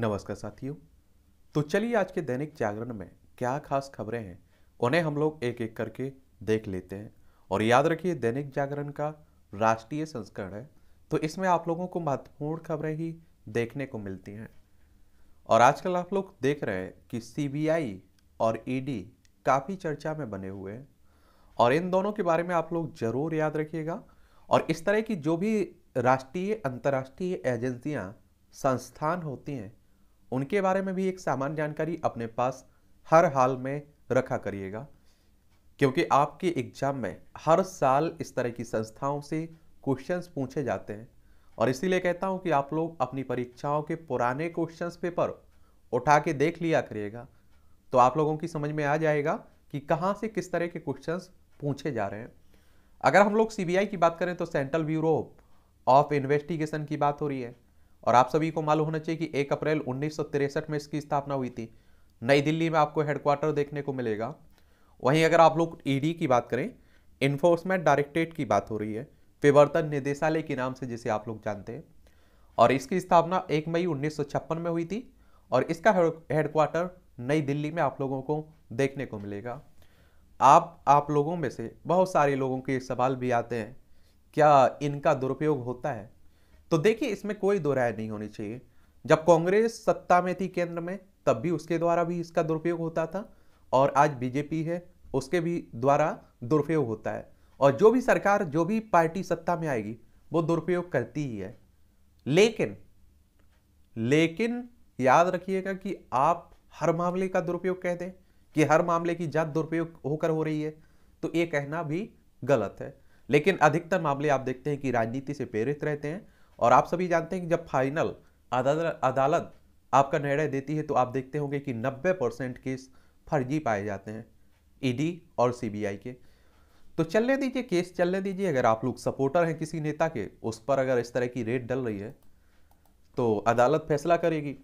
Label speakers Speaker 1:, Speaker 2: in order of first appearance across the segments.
Speaker 1: नमस्कार साथियों तो चलिए आज के दैनिक जागरण में क्या खास खबरें हैं उन्हें हम लोग एक एक करके देख लेते हैं और याद रखिए दैनिक जागरण का राष्ट्रीय संस्करण है तो इसमें आप लोगों को महत्वपूर्ण खबरें ही देखने को मिलती हैं और आजकल आप लोग देख रहे हैं कि सीबीआई और ईडी e काफ़ी चर्चा में बने हुए हैं और इन दोनों के बारे में आप लोग जरूर याद रखिएगा और इस तरह की जो भी राष्ट्रीय अंतर्राष्ट्रीय एजेंसियां संस्थान होती हैं उनके बारे में भी एक सामान्य जानकारी अपने पास हर हाल में रखा करिएगा क्योंकि आपके एग्जाम में हर साल इस तरह की संस्थाओं से क्वेश्चंस पूछे जाते हैं और इसीलिए कहता हूं कि आप लोग अपनी परीक्षाओं के पुराने क्वेश्चंस पेपर उठा के देख लिया करिएगा तो आप लोगों की समझ में आ जाएगा कि कहां से किस तरह के क्वेश्चंस पूछे जा रहे हैं अगर हम लोग सीबीआई की बात करें तो सेंट्रल ब्यूरो ऑफ इन्वेस्टिगेशन की बात हो रही है और आप सभी को मालूम होना चाहिए कि एक अप्रैल उन्नीस में इसकी स्थापना हुई थी नई दिल्ली में आपको हेडक्वार्टर देखने को मिलेगा वहीं अगर आप लोग ईडी e की बात करें इन्फोर्समेंट डायरेक्टरेट की बात हो रही है विवर्तन निदेशालय के नाम से जिसे आप लोग जानते हैं और इसकी स्थापना एक मई उन्नीस में हुई थी और इसका हेडक्वार्टर नई दिल्ली में आप लोगों को देखने को मिलेगा आप आप लोगों में से बहुत सारे लोगों के सवाल भी आते हैं क्या इनका दुरुपयोग होता है तो देखिए इसमें कोई दो राय नहीं होनी चाहिए जब कांग्रेस सत्ता में थी केंद्र में तब भी उसके द्वारा भी इसका दुरुपयोग होता था और आज बीजेपी है उसके भी द्वारा दुरुपयोग होता है और जो भी सरकार जो भी पार्टी सत्ता में आएगी वो दुरुपयोग करती ही है लेकिन लेकिन याद रखिएगा कि आप हर मामले का दुरुपयोग कह दें कि हर मामले की जात दुरुपयोग होकर हो रही है तो ये कहना भी गलत है लेकिन अधिकतर मामले आप देखते हैं कि राजनीति से प्रेरित रहते हैं और आप सभी जानते हैं कि जब फाइनल अदालत आपका निर्णय देती है तो आप देखते होंगे कि 90 परसेंट केस फर्जी पाए जाते हैं ईडी और सीबीआई के तो चलने दीजिए केस चलने दीजिए अगर आप लोग सपोर्टर हैं किसी नेता के उस पर अगर इस तरह की रेट डल रही है तो अदालत फैसला करेगी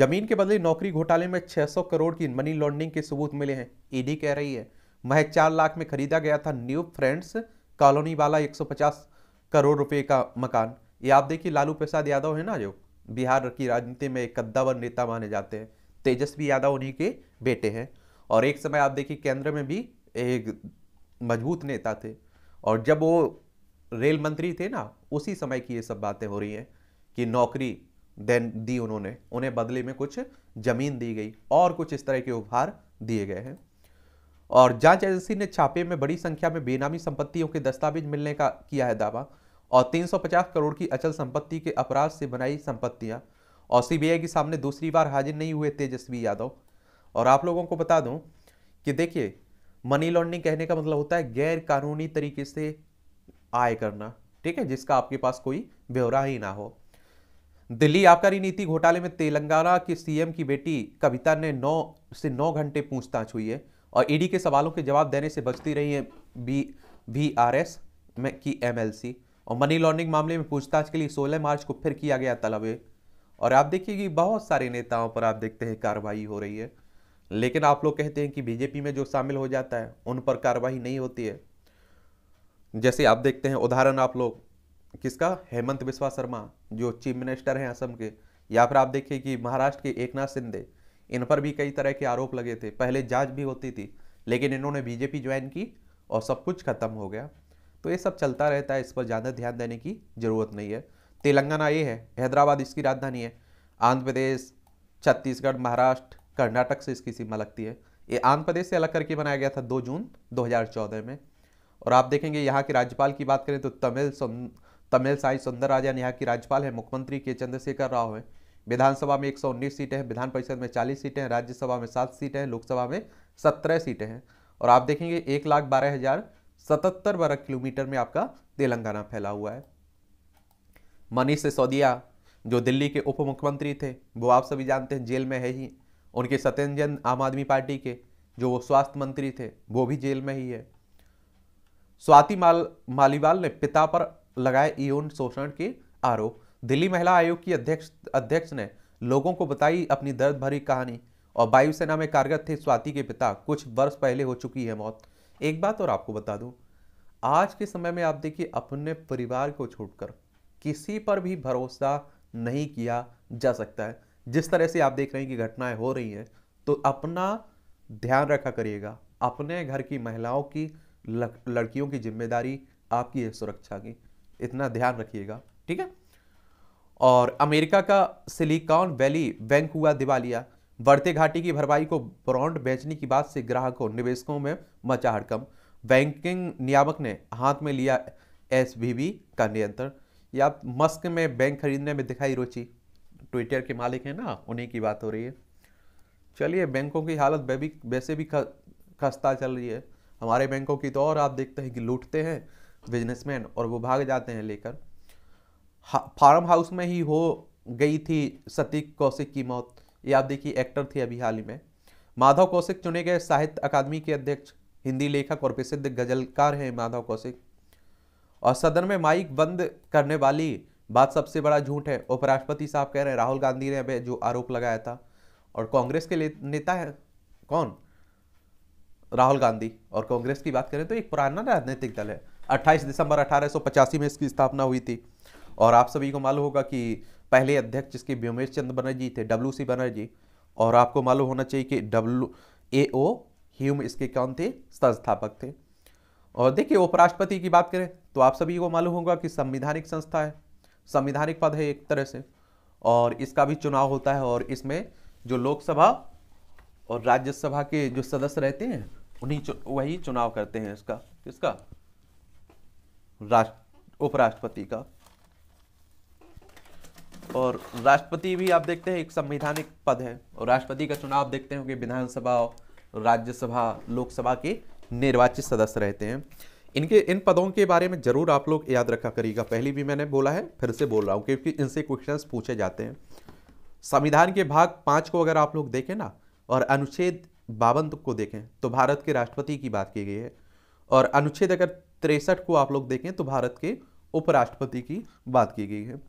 Speaker 1: जमीन के बदले नौकरी घोटाले में 600 करोड़ की मनी लॉन्ड्रिंग के सबूत मिले हैं ईडी कह रही है महज चार लाख में खरीदा गया था न्यू फ्रेंड्स कॉलोनी वाला 150 करोड़ रुपए का मकान ये आप देखिए लालू प्रसाद यादव है ना जो बिहार की राजनीति में एक कद्दावर नेता माने जाते हैं तेजस्वी यादव उन्हीं के बेटे हैं और एक समय आप देखिए केंद्र में भी एक मजबूत नेता थे और जब वो रेल मंत्री थे ना उसी समय की ये सब बातें हो रही हैं कि नौकरी देन दी उन्होंने उन्हें बदले में कुछ जमीन दी गई और कुछ इस तरह के उपहार दिए गए हैं और जांच एजेंसी ने छापे में बड़ी संख्या में बेनामी संपत्तियों के दस्तावेज मिलने का किया है दावा और 350 करोड़ की अचल संपत्ति के अपराध से बनाई संपत्तियां और सीबीआई के सामने दूसरी बार हाजिर नहीं हुए तेजस्वी यादव और आप लोगों को बता दूं कि देखिए मनी लॉन्ड्रिंग कहने का मतलब होता है गैर कानूनी तरीके से आय करना ठीक है जिसका आपके पास कोई ब्यौरा ही ना हो दिल्ली आबकारी नीति घोटाले में तेलंगाना के सीएम की बेटी कविता ने नौ से नौ घंटे पूछताछ हुई है और ईडी के सवालों के जवाब देने से बचती रही है बी वी आर एस में की एमएलसी और मनी लॉन्ड्रिंग मामले में पूछताछ के लिए 16 मार्च को फिर किया गया तलब और आप देखिए कि बहुत सारे नेताओं पर आप देखते हैं कार्रवाई हो रही है लेकिन आप लोग कहते हैं कि बीजेपी में जो शामिल हो जाता है उन पर कार्रवाई नहीं होती है जैसे आप देखते हैं उदाहरण आप लोग किसका हेमंत बिस्वा शर्मा जो चीफ मिनिस्टर हैं असम के या फिर आप देखिए कि महाराष्ट्र के नाथ शिंदे इन पर भी कई तरह के आरोप लगे थे पहले जाँच भी होती थी लेकिन इन्होंने बीजेपी ज्वाइन की और सब कुछ खत्म हो गया तो ये सब चलता रहता है इस पर ज़्यादा ध्यान देने की ज़रूरत नहीं है तेलंगाना ये है हैदराबाद इसकी राजधानी है आंध्र प्रदेश छत्तीसगढ़ महाराष्ट्र कर्नाटक से इसकी सीमा लगती है ये आंध्र प्रदेश से अलग करके बनाया गया था 2 जून 2014 में और आप देखेंगे यहाँ के राज्यपाल की बात करें तो तमिल तमिल साई सुंदर राजन यहाँ की राज्यपाल है मुख्यमंत्री के चंद्रशेखर राव हैं विधानसभा में उन्नीस सीटें हैं विधान परिषद में चालीस सीटें हैं राज्यसभा में सात सीटें हैं लोकसभा में सत्रह सीटें हैं और आप देखेंगे एक लाख बारह हज़ार सतहत्तर वर्ग किलोमीटर में आपका तेलंगाना फैला हुआ है मनीष सिसोदिया जो दिल्ली के उप मुख्यमंत्री थे वो आप सभी जानते हैं जेल में है ही उनके सत्यंजन आम आदमी पार्टी के जो वो स्वास्थ्य मंत्री थे वो भी जेल में ही है स्वाति माल मालीवाल ने पिता पर लगाए यौन शोषण के आरोप दिल्ली महिला आयोग की अध्यक्ष अध्यक्ष ने लोगों को बताई अपनी दर्द भरी कहानी और वायुसेना में कारगर थे स्वाति के पिता कुछ वर्ष पहले हो चुकी है मौत एक बात और आपको बता दूं आज के समय में आप देखिए अपने परिवार को छोड़कर किसी पर भी भरोसा नहीं किया जा सकता है जिस तरह से आप देख रहे हैं कि घटनाएं हो रही हैं तो अपना ध्यान रखा करिएगा अपने घर की महिलाओं की लड़कियों की जिम्मेदारी आपकी है सुरक्षा की इतना ध्यान रखिएगा ठीक है और अमेरिका का सिलिकॉन वैली बैंक हुआ दिवालिया बढ़ते घाटे की भरपाई को बॉन्ड बेचने की बात से ग्राहकों निवेशकों में मचा हड़कम बैंकिंग नियामक ने हाथ में लिया एस का नियंत्रण या मस्क में बैंक खरीदने में दिखाई रुचि ट्विटर के मालिक हैं ना उन्हीं की बात हो रही है चलिए बैंकों की हालत भी वैसे भी खस्ता चल रही है हमारे बैंकों की तो और आप देखते हैं कि लूटते हैं बिजनेसमैन और वो भाग जाते हैं लेकर फार्म हाउस में ही हो गई थी सतीक कौशिक की मौत ये आप देखिए एक्टर थे अभी हाल ही में माधव कौशिक चुने गए साहित्य अकादमी के अध्यक्ष हिंदी लेखक और प्रसिद्ध गजलकार हैं माधव कौशिक और सदन में माइक बंद करने वाली बात सबसे बड़ा झूठ है उपराष्ट्रपति साहब कह रहे हैं राहुल गांधी ने अभी जो आरोप लगाया था और कांग्रेस के नेता है कौन राहुल गांधी और कांग्रेस की बात करें तो एक पुराना राजनीतिक दल है 28 दिसंबर अठारह में इसकी स्थापना हुई थी और आप सभी को मालूम होगा कि पहले अध्यक्ष जिसके व्योमेश चंद्र बनर्जी थे डब्ल्यू सी बनर्जी और आपको मालूम होना चाहिए कि डब्ल्यू ए ओ ह्यूम इसके कौन थे संस्थापक थे और देखिए उपराष्ट्रपति की बात करें तो आप सभी को मालूम होगा कि संविधानिक संस्था है संविधानिक पद है एक तरह से और इसका भी चुनाव होता है और इसमें जो लोकसभा और राज्यसभा के जो सदस्य रहते हैं उन्हीं चु, वही चुनाव करते हैं इसका किसका राष्ट्र उपराष्ट्रपति का और राष्ट्रपति भी आप देखते हैं एक संवैधानिक पद है और राष्ट्रपति का चुनाव देखते होंगे विधानसभा राज्यसभा लोकसभा के निर्वाचित सदस्य रहते हैं इनके इन पदों के बारे में जरूर आप लोग याद रखा करिएगा पहली भी मैंने बोला है फिर से बोल रहा हूँ क्योंकि इनसे क्वेश्चन पूछे जाते हैं संविधान के भाग पाँच को अगर आप लोग देखें ना और अनुच्छेद बावन को देखें तो भारत के राष्ट्रपति की बात की गई है और अनुच्छेद अगर तिरसठ को आप लोग देखें तो भारत के उपराष्ट्रपति की बात की गई है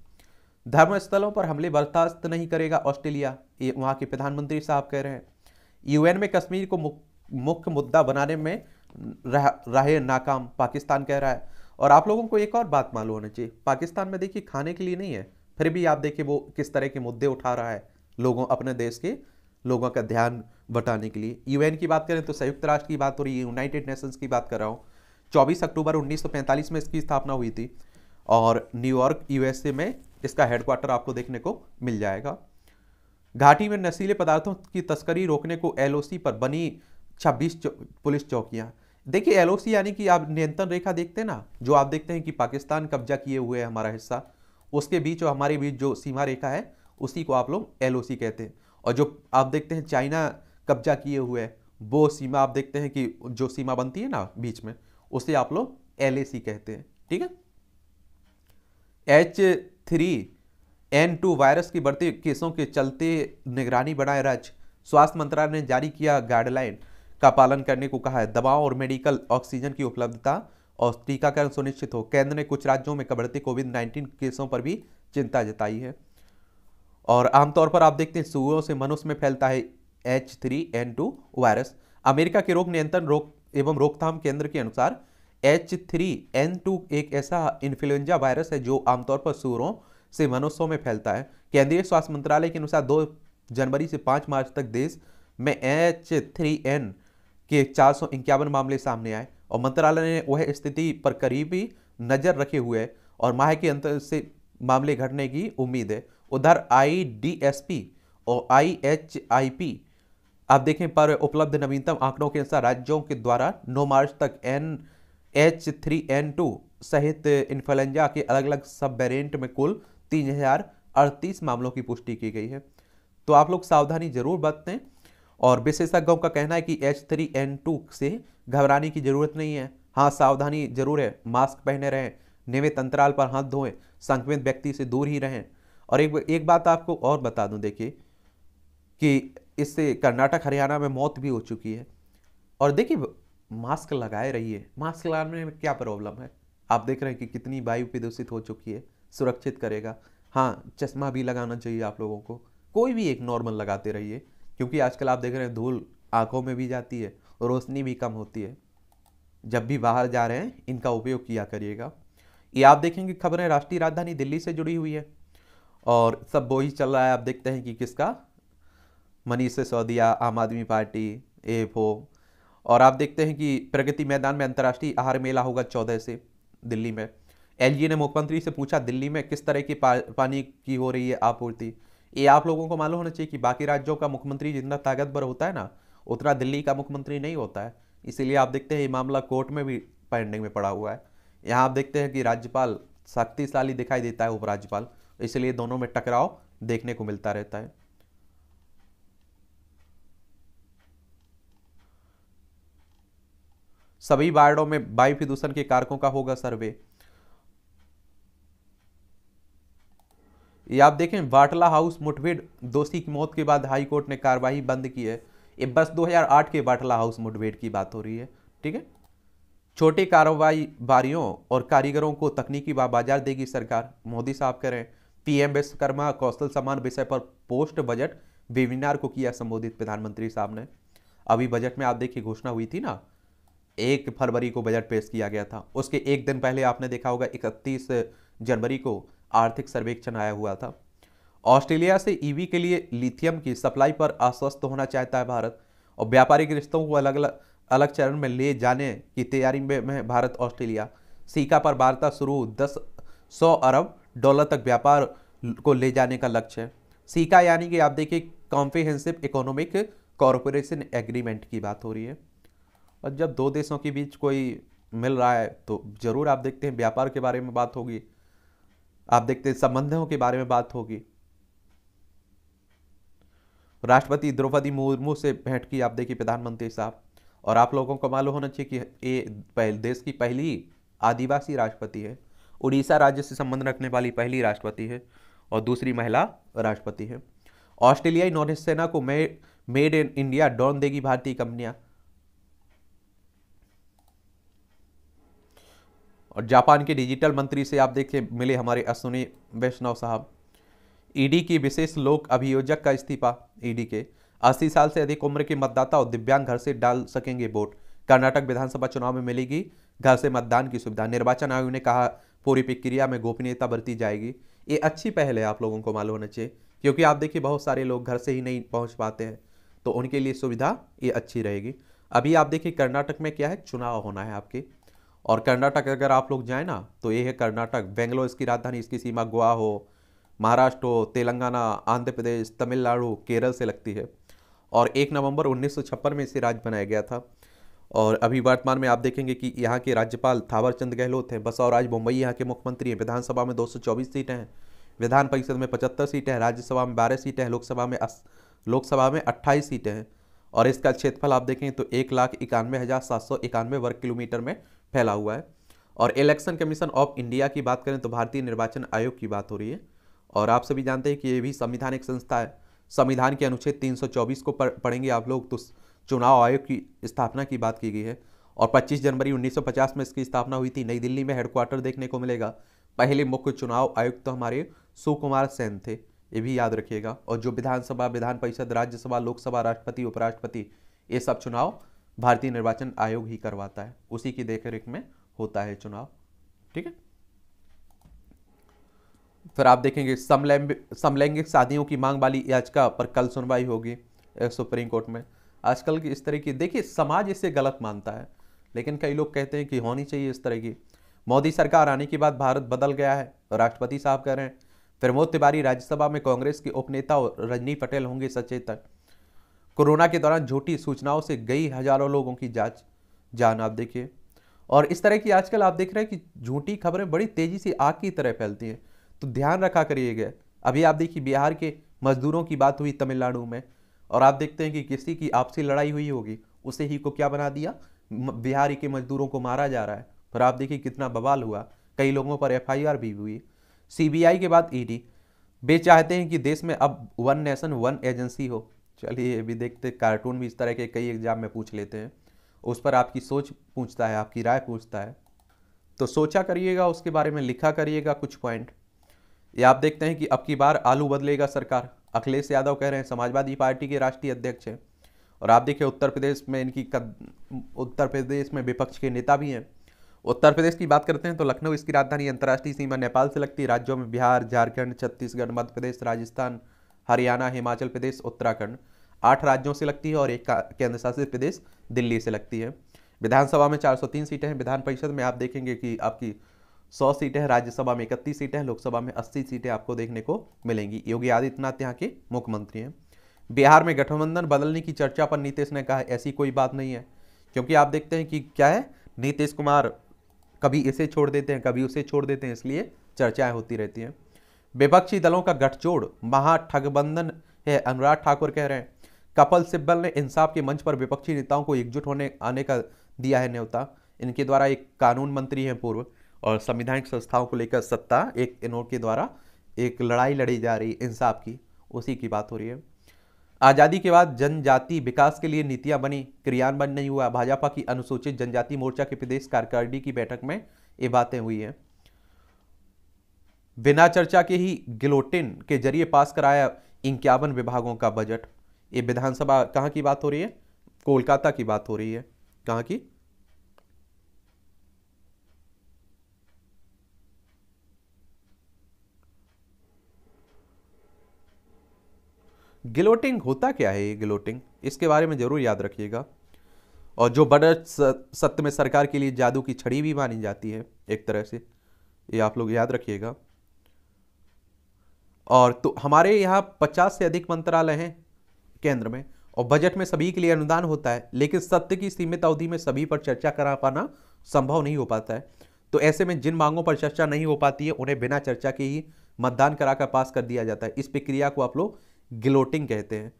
Speaker 1: धर्मस्थलों पर हमले बर्दाश्त नहीं करेगा ऑस्ट्रेलिया ये वहाँ के प्रधानमंत्री साहब कह रहे हैं यूएन में कश्मीर को मुख्य मुद्दा बनाने में रह, रहे नाकाम पाकिस्तान कह रहा है और आप लोगों को एक और बात मालूम होना चाहिए पाकिस्तान में देखिए खाने के लिए नहीं है फिर भी आप देखिए वो किस तरह के मुद्दे उठा रहा है लोगों अपने देश के लोगों का ध्यान बटाने के लिए यूएन की बात करें तो संयुक्त राष्ट्र की बात हो रही है यूनाइटेड नेशंस की बात कर रहा हूँ 24 अक्टूबर 1945 में इसकी स्थापना हुई थी और न्यूयॉर्क यूएसए में इसका हेडक्वार्टर आपको देखने को मिल जाएगा घाटी में नशीले पदार्थों की तस्करी रोकने को एलओसी पर बनी 26 चौ, पुलिस चौकियां देखिए एलओसी यानी कि आप नियंत्रण रेखा देखते हैं ना जो आप देखते हैं कि पाकिस्तान कब्जा किए हुए है हमारा हिस्सा उसके बीच और हमारे बीच जो सीमा रेखा है उसी को आप लोग एल कहते हैं और जो आप देखते हैं चाइना कब्जा किए हुए वो सीमा आप देखते हैं कि जो सीमा बनती है ना बीच में उसे आप लोग एल कहते हैं ठीक है H three N two virus की बढ़ते केसों के चलते निगरानी बनाए राज्य स्वास्थ्य मंत्रालय ने जारी किया गाइडलाइन का पालन करने को कहा है दवाओं और मेडिकल ऑक्सीजन की उपलब्धता और टीकाकरण सुनिश्चित हो केंद्र ने कुछ राज्यों में बढ़ते कोविड नाइन्टीन केसों पर भी चिंता जताई है और आमतौर पर आप देखते हैं सुअरों से मनुष्य में फैलता है H three N two virus America के रोग नियंत्रण रोग एवं रोकथाम केंद्र के अनुसार एच थ्री एन टू एक ऐसा इन्फ्लुएंजा वायरस है जो आमतौर पर सूरों से मनुष्यों में फैलता है केंद्रीय स्वास्थ्य मंत्रालय के अनुसार दो जनवरी से पाँच मार्च तक देश में एच थ्री एन के चार मामले सामने आए और मंत्रालय ने वह स्थिति पर करीबी नज़र रखे हुए और माह के अंत से मामले घटने की उम्मीद है उधर आई और आई आप देखें पर उपलब्ध नवीनतम आंकड़ों के अनुसार राज्यों के द्वारा 9 मार्च तक N H three N two सहित इन्फ्लुएंजा के अलग अलग सब वेरिएंट में कुल तीन हजार अड़तीस मामलों की पुष्टि की गई है तो आप लोग सावधानी जरूर बरतें और विशेषज्ञों का कहना है कि एच थ्री एन टू से घबराने की जरूरत नहीं है हाँ सावधानी जरूर है मास्क पहने रहें नियमित अंतराल पर हाथ धोएं संक्रमित व्यक्ति से दूर ही रहें और एक एक बात आपको और बता दूं देखिए कि इससे कर्नाटक हरियाणा में मौत भी हो चुकी है और देखिए मास्क लगाए रहिए मास्क लगाने में क्या प्रॉब्लम है आप देख रहे हैं कि कितनी वायु प्रदूषित हो चुकी है सुरक्षित करेगा हाँ चश्मा भी लगाना चाहिए आप लोगों को कोई भी एक नॉर्मल लगाते रहिए क्योंकि आजकल आप देख रहे हैं धूल आँखों में भी जाती है रोशनी भी कम होती है जब भी बाहर जा रहे हैं इनका उपयोग किया करिएगा ये आप देखेंगे खबरें राष्ट्रीय राजधानी दिल्ली से जुड़ी हुई है और सब ही चल रहा है आप देखते हैं कि किसका मनीष सिसोदिया आम आदमी पार्टी एफ ओ और आप देखते हैं कि प्रगति मैदान में अंतर्राष्ट्रीय आहार मेला होगा चौदह से दिल्ली में एल ने मुख्यमंत्री से पूछा दिल्ली में किस तरह की पा, पानी की हो रही है आपूर्ति ये आप लोगों को मालूम होना चाहिए कि बाकी राज्यों का मुख्यमंत्री जितना ताकतवर होता है ना उतना दिल्ली का मुख्यमंत्री नहीं होता है इसीलिए आप देखते हैं ये मामला कोर्ट में भी पेंडिंग में पड़ा हुआ है यहाँ आप देखते हैं कि राज्यपाल शक्तिशाली दिखाई देता है उपराज्यपाल इसलिए दोनों में टकराव देखने को मिलता रहता है सभी वार्डों में वायु प्रदूषण के कारकों का होगा सर्वे ये आप देखें वाटला हाउस मुठभेड़ दोषी की मौत के बाद हाईकोर्ट ने कार्यवाही बंद की है ये बस 2008 के वाटला हाउस मुठभेड़ की बात हो रही है ठीक है छोटे कार्रवाई बारियों और कारीगरों को तकनीकी बाजार देगी सरकार मोदी साहब करें पीएम विश्वकर्मा कौशल सम्मान विषय पर पोस्ट बजट वेबिनार को किया संबोधित प्रधानमंत्री साहब ने अभी बजट में आप देखिए घोषणा हुई थी ना एक फरवरी को बजट पेश किया गया था उसके एक दिन पहले आपने देखा होगा इकतीस जनवरी को आर्थिक सर्वेक्षण आया हुआ था ऑस्ट्रेलिया से ईवी के लिए लिथियम की सप्लाई पर आश्वस्त होना चाहता है भारत और व्यापारिक रिश्तों को अलग अलग अलग चरण में ले जाने की तैयारी में भारत ऑस्ट्रेलिया सीका पर वार्ता शुरू दस सौ अरब डॉलर तक व्यापार को ले जाने का लक्ष्य है सीका यानी कि आप देखिए कॉम्प्रिहेंसिव इकोनॉमिक कॉरपोरेशन एग्रीमेंट की बात हो रही है और जब दो देशों के बीच कोई मिल रहा है तो ज़रूर आप देखते हैं व्यापार के बारे में बात होगी आप देखते हैं संबंधों के बारे में बात होगी राष्ट्रपति द्रौपदी मुर्मू से भेंट की आप देखिए प्रधानमंत्री साहब और आप लोगों को मालूम होना चाहिए कि ये पहले देश की पहली आदिवासी राष्ट्रपति है उड़ीसा राज्य से संबंध रखने वाली पहली राष्ट्रपति है और दूसरी महिला राष्ट्रपति है ऑस्ट्रेलियाई नौसेना को मेड इन इंडिया डॉन देगी भारतीय कंपनियां और जापान के डिजिटल मंत्री से आप देखिए मिले हमारे अश्विनी वैष्णव साहब ईडी की विशेष लोक अभियोजक का इस्तीफा ईडी के 80 साल से अधिक उम्र के मतदाता और दिव्यांग घर से डाल सकेंगे वोट कर्नाटक विधानसभा चुनाव में मिलेगी घर से मतदान की सुविधा निर्वाचन आयोग ने कहा पूरी प्रक्रिया में गोपनीयता बरती जाएगी ये अच्छी पहल है आप लोगों को मालूम होना चाहिए क्योंकि आप देखिए बहुत सारे लोग घर से ही नहीं पहुँच पाते हैं तो उनके लिए सुविधा ये अच्छी रहेगी अभी आप देखिए कर्नाटक में क्या है चुनाव होना है आपके और कर्नाटक अगर आप लोग जाए ना तो ये है कर्नाटक बेंगलोर इसकी राजधानी इसकी सीमा गोवा हो महाराष्ट्र हो तेलंगाना आंध्र प्रदेश तमिलनाडु केरल से लगती है और एक नवंबर उन्नीस में इसे राज्य बनाया गया था और अभी वर्तमान में आप देखेंगे कि यहाँ के राज्यपाल थावरचंद गहलोत हैं बसवराज मुंबई यहाँ के मुख्यमंत्री हैं विधानसभा में 224 सीटें हैं विधान परिषद में 75 सीटें हैं राज्यसभा में 12 सीटें हैं लोकसभा में लोकसभा में 28 सीटें हैं और इसका क्षेत्रफल आप देखें तो एक लाख इक्यानवे हज़ार सात सौ इक्यानवे वर्ग किलोमीटर में फैला हुआ है और इलेक्शन कमीशन ऑफ इंडिया की बात करें तो भारतीय निर्वाचन आयोग की बात हो रही है और आप सभी जानते हैं कि ये भी संविधान एक संस्था है संविधान के अनुच्छेद 324 को पढ़ेंगे आप लोग तो चुनाव आयोग की स्थापना की बात की गई है और 25 जनवरी 1950 में इसकी स्थापना हुई थी नई दिल्ली में हेडक्वार्टर देखने को मिलेगा पहले मुख्य चुनाव आयुक्त तो हमारे सुकुमार सेन थे ये भी याद रखिएगा और जो विधानसभा विधान परिषद राज्यसभा लोकसभा राष्ट्रपति उपराष्ट्रपति ये सब चुनाव भारतीय निर्वाचन आयोग ही करवाता है उसी की देखरेख में होता है चुनाव ठीक है फिर आप देखेंगे समलैंगिक शादियों की मांग वाली याचिका पर कल सुनवाई होगी सुप्रीम कोर्ट में आजकल की इस तरह की देखिए समाज इसे गलत मानता है लेकिन कई लोग कहते हैं कि होनी चाहिए इस तरह की मोदी सरकार आने के बाद भारत बदल गया है राष्ट्रपति साहब कह रहे हैं प्रमोद तिवारी राज्यसभा में कांग्रेस के उपनेता और रजनी पटेल होंगे सचेतक कोरोना के दौरान झूठी सूचनाओं से गई हजारों लोगों की जांच जान आप देखिए और इस तरह की आजकल आप देख रहे हैं कि झूठी खबरें बड़ी तेज़ी से आग की तरह फैलती हैं तो ध्यान रखा करिएगा अभी आप देखिए बिहार के मजदूरों की बात हुई तमिलनाडु में और आप देखते हैं कि किसी की आपसी लड़ाई हुई होगी उसे ही को क्या बना दिया बिहारी के मजदूरों को मारा जा रहा है पर आप देखिए कितना बवाल हुआ कई लोगों पर एफ भी हुई सी के बाद ई वे चाहते हैं कि देश में अब वन नेशन वन एजेंसी हो चलिए अभी देखते कार्टून भी इस तरह के कई एग्ज़ाम में पूछ लेते हैं उस पर आपकी सोच पूछता है आपकी राय पूछता है तो सोचा करिएगा उसके बारे में लिखा करिएगा कुछ पॉइंट ये आप देखते हैं कि अब की बार आलू बदलेगा सरकार अखिलेश यादव कह रहे हैं समाजवादी पार्टी के राष्ट्रीय अध्यक्ष हैं और आप देखिए उत्तर प्रदेश में इनकी कद उत्तर प्रदेश में विपक्ष के नेता भी हैं उत्तर प्रदेश की बात करते हैं तो लखनऊ इसकी राजधानी अंतर्राष्ट्रीय सीमा नेपाल से लगती राज्यों में बिहार झारखंड छत्तीसगढ़ मध्य प्रदेश राजस्थान हरियाणा हिमाचल प्रदेश उत्तराखंड आठ राज्यों से लगती है और एक केंद्र शासित प्रदेश दिल्ली से लगती है विधानसभा में 403 सीटें हैं विधान परिषद में आप देखेंगे कि आपकी 100 सीटें हैं राज्यसभा में इकतीस सीटें हैं लोकसभा में 80 सीटें आपको देखने को मिलेंगी योगी आदित्यनाथ यहाँ के मुख्यमंत्री हैं बिहार में गठबंधन बदलने की चर्चा पर नीतीश ने कहा ऐसी कोई बात नहीं है क्योंकि आप देखते हैं कि क्या है नीतीश कुमार कभी इसे छोड़ देते हैं कभी उसे छोड़ देते हैं इसलिए चर्चाएं होती रहती हैं विपक्षी दलों का गठजोड़ महाठगबंधन है अनुराग ठाकुर कह रहे हैं कपिल सिब्बल ने इंसाफ के मंच पर विपक्षी नेताओं को एकजुट होने आने का दिया है न्योता इनके द्वारा एक कानून मंत्री हैं पूर्व और संविधानिक संस्थाओं को लेकर सत्ता एक इनों के द्वारा एक लड़ाई लड़ी जा रही इंसाफ की उसी की बात हो रही है आज़ादी के बाद जनजाति विकास के लिए नीतियां बनी क्रियान्वयन नहीं हुआ भाजपा की अनुसूचित जनजाति मोर्चा के प्रदेश कार्यकारिणी की बैठक में ये बातें हुई हैं बिना चर्चा के ही गिलोटिन के जरिए पास कराया इक्यावन विभागों का बजट ये विधानसभा कहाँ की बात हो रही है कोलकाता की बात हो रही है कहाँ की गिलोटिंग होता क्या है ये गिलोटिंग इसके बारे में ज़रूर याद रखिएगा और जो बड़े सत्य में सरकार के लिए जादू की छड़ी भी मानी जाती है एक तरह से ये आप लोग याद रखिएगा और तो हमारे यहाँ पचास से अधिक मंत्रालय हैं केंद्र में और बजट में सभी के लिए अनुदान होता है लेकिन सत्य की सीमित अवधि में सभी पर चर्चा करा पाना संभव नहीं हो पाता है तो ऐसे में जिन मांगों पर चर्चा नहीं हो पाती है उन्हें बिना चर्चा के ही मतदान कराकर पास कर दिया जाता है इस प्रक्रिया को आप लोग गिलोटिंग कहते हैं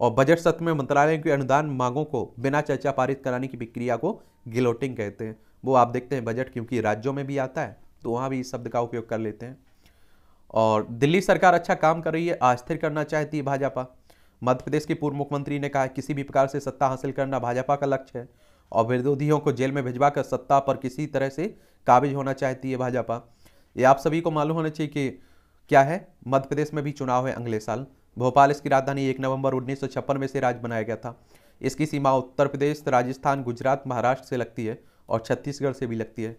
Speaker 1: और बजट सत्र में मंत्रालय की अनुदान मांगों को बिना चर्चा पारित कराने की प्रक्रिया को गिलोटिंग कहते हैं वो आप देखते हैं बजट क्योंकि राज्यों में भी आता है तो वहाँ भी इस शब्द का उपयोग कर लेते हैं और दिल्ली सरकार अच्छा काम कर रही है अस्थिर करना चाहती है भाजपा मध्य प्रदेश के पूर्व मुख्यमंत्री ने कहा किसी भी प्रकार से सत्ता हासिल करना भाजपा का लक्ष्य है और विरोधियों को जेल में भिजवा कर सत्ता पर किसी तरह से काबिज होना चाहती है भाजपा ये आप सभी को मालूम होना चाहिए कि क्या है मध्य प्रदेश में भी चुनाव है अगले साल भोपाल इसकी राजधानी एक नवंबर उन्नीस में से राज्य बनाया गया था इसकी सीमा उत्तर प्रदेश राजस्थान गुजरात महाराष्ट्र से लगती है और छत्तीसगढ़ से भी लगती है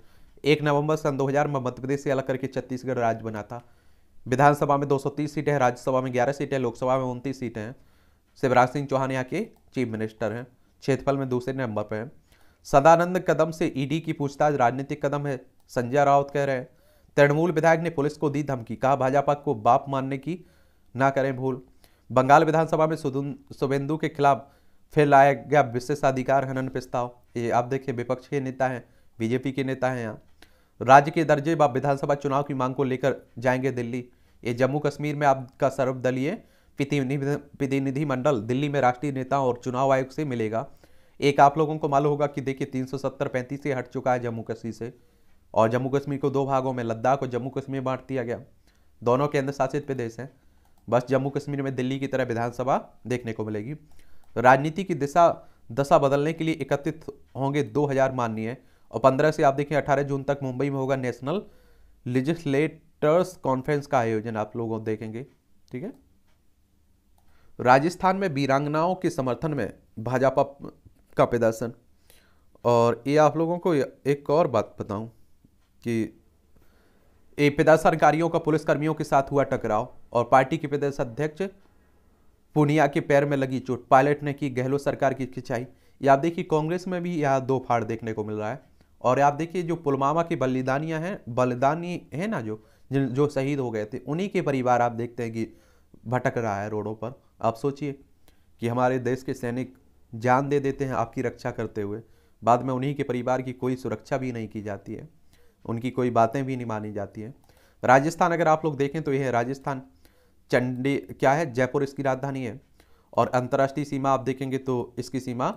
Speaker 1: एक नवंबर सन 2000 में मध्य प्रदेश से अलग करके छत्तीसगढ़ राज्य बना था विधानसभा में 230 सीटें हैं राज्यसभा में 11 सीटें लोकसभा में उनतीस सीटें हैं शिवराज सिंह चौहान यहाँ के चीफ मिनिस्टर हैं क्षेत्रफल में दूसरे नंबर पर हैं सदानंद कदम से ईडी की पूछताछ राजनीतिक कदम है संजय राउत कह रहे हैं तृणमूल विधायक ने पुलिस को दी धमकी कहा भाजपा को बाप मानने की ना करें भूल बंगाल विधानसभा में शुभेंदु के खिलाफ फिर लाया गया विशेषाधिकार हनन प्रस्ताव ये आप देखिए विपक्ष के नेता हैं बीजेपी के नेता हैं यहाँ राज्य के दर्जे व विधानसभा चुनाव की मांग को लेकर जाएंगे दिल्ली ये जम्मू कश्मीर में आपका सर्वदलीय प्रतिनिधि मंडल दिल्ली में राष्ट्रीय नेताओं और चुनाव आयोग से मिलेगा एक आप लोगों को मालूम होगा कि देखिए तीन सौ सत्तर पैंतीस से हट चुका है जम्मू कश्मीर से और जम्मू कश्मीर को दो भागों में लद्दाख और जम्मू कश्मीर बांट दिया गया दोनों केंद्र शासित प्रदेश हैं बस जम्मू कश्मीर में दिल्ली की तरह विधानसभा देखने को मिलेगी राजनीति की दिशा दशा बदलने के लिए एकत्रित होंगे दो हजार माननीय और पंद्रह से आप देखिए अठारह जून तक मुंबई में होगा नेशनल लेजिस्लेटर्स कॉन्फ्रेंस का आयोजन आप लोगों देखेंगे ठीक है राजस्थान में वीरांगनाओं के समर्थन में भाजपा का प्रदर्शन और ये आप लोगों को एक और बात बताऊं कि ये प्रदर्शनकारियों का पुलिसकर्मियों के साथ हुआ टकराव और पार्टी के प्रदेश अध्यक्ष पुनिया के पैर में लगी चोट पायलट ने की गहलोत सरकार की खिंचाई ये आप देखिए कांग्रेस में भी यह दो फाड़ देखने को मिल रहा है और आप देखिए जो पुलवामा की बलिदानियाँ हैं बलिदानी है ना जो जिन जो शहीद हो गए थे उन्हीं के परिवार आप देखते हैं कि भटक रहा है रोडों पर आप सोचिए कि हमारे देश के सैनिक जान दे देते हैं आपकी रक्षा करते हुए बाद में उन्हीं के परिवार की कोई सुरक्षा भी नहीं की जाती है उनकी कोई बातें भी नहीं मानी जाती है राजस्थान अगर आप लोग देखें तो यह है राजस्थान चंडी क्या है जयपुर इसकी राजधानी है और अंतर्राष्ट्रीय सीमा आप देखेंगे तो इसकी सीमा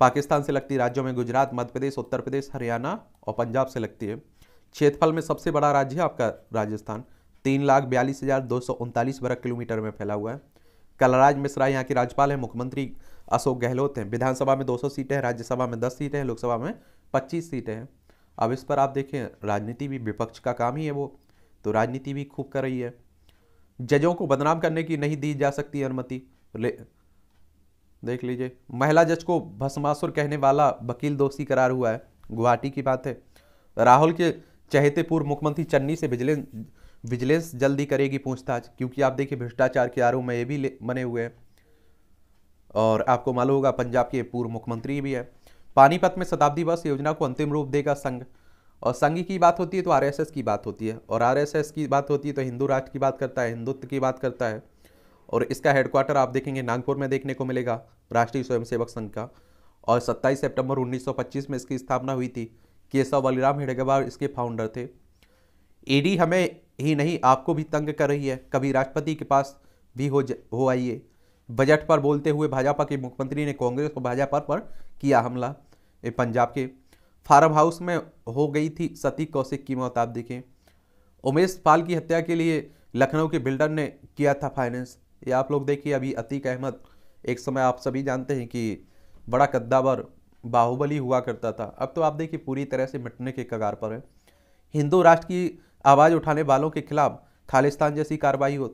Speaker 1: पाकिस्तान से लगती राज्यों में गुजरात मध्य प्रदेश उत्तर प्रदेश हरियाणा और पंजाब से लगती है क्षेत्रफल में सबसे बड़ा राज्य है आपका राजस्थान तीन लाख बयालीस हज़ार दो सौ उनतालीस वर्ग किलोमीटर में फैला हुआ है कलराज मिश्रा यहाँ के राज्यपाल हैं मुख्यमंत्री अशोक गहलोत हैं विधानसभा में 200 सीटें हैं राज्यसभा में 10 सीटें हैं लोकसभा में 25 सीटें हैं अब इस पर आप देखें राजनीति भी विपक्ष का काम ही है वो तो राजनीति भी खूब कर रही है जजों को बदनाम करने की नहीं दी जा सकती अनुमति देख लीजिए महिला जज को भस्मासुर कहने वाला वकील दोषी करार हुआ है गुवाहाटी की बात है राहुल के चहेते पूर्व मुख्यमंत्री चन्नी से विजिलेंस विजिलेंस जल्दी करेगी पूछताछ क्योंकि आप देखिए भ्रष्टाचार के आरोप में ये भी बने हुए हैं और आपको मालूम होगा पंजाब के पूर्व मुख्यमंत्री भी है पानीपत में शताब्दी बस योजना को अंतिम रूप देगा संघ और संघ की बात होती है तो आरएसएस की बात होती है और आरएसएस की बात होती है तो हिंदू राष्ट्र की बात करता है हिंदुत्व की बात करता है और इसका हेडक्वार्टर आप देखेंगे नागपुर में देखने को मिलेगा राष्ट्रीय स्वयंसेवक संघ का और 27 सितंबर 1925 में इसकी स्थापना हुई थी केशव बलिराम हेडगेवार इसके फाउंडर थे ईडी हमें ही नहीं आपको भी तंग कर रही है कभी राष्ट्रपति के पास भी हो हो आइए बजट पर बोलते हुए भाजपा के मुख्यमंत्री ने कांग्रेस और भाजपा पर किया हमला पंजाब के फार्म हाउस में हो गई थी सती कौशिक की मौत आप देखें उमेश पाल की हत्या के लिए लखनऊ के बिल्डर ने किया था फाइनेंस ये आप लोग देखिए अभी अतीक अहमद एक समय आप सभी जानते हैं कि बड़ा कद्दावर बाहुबली हुआ करता था अब तो आप देखिए पूरी तरह से मिटने के कगार पर है हिंदू राष्ट्र की आवाज़ उठाने वालों के खिलाफ खालिस्तान जैसी कार्रवाई हो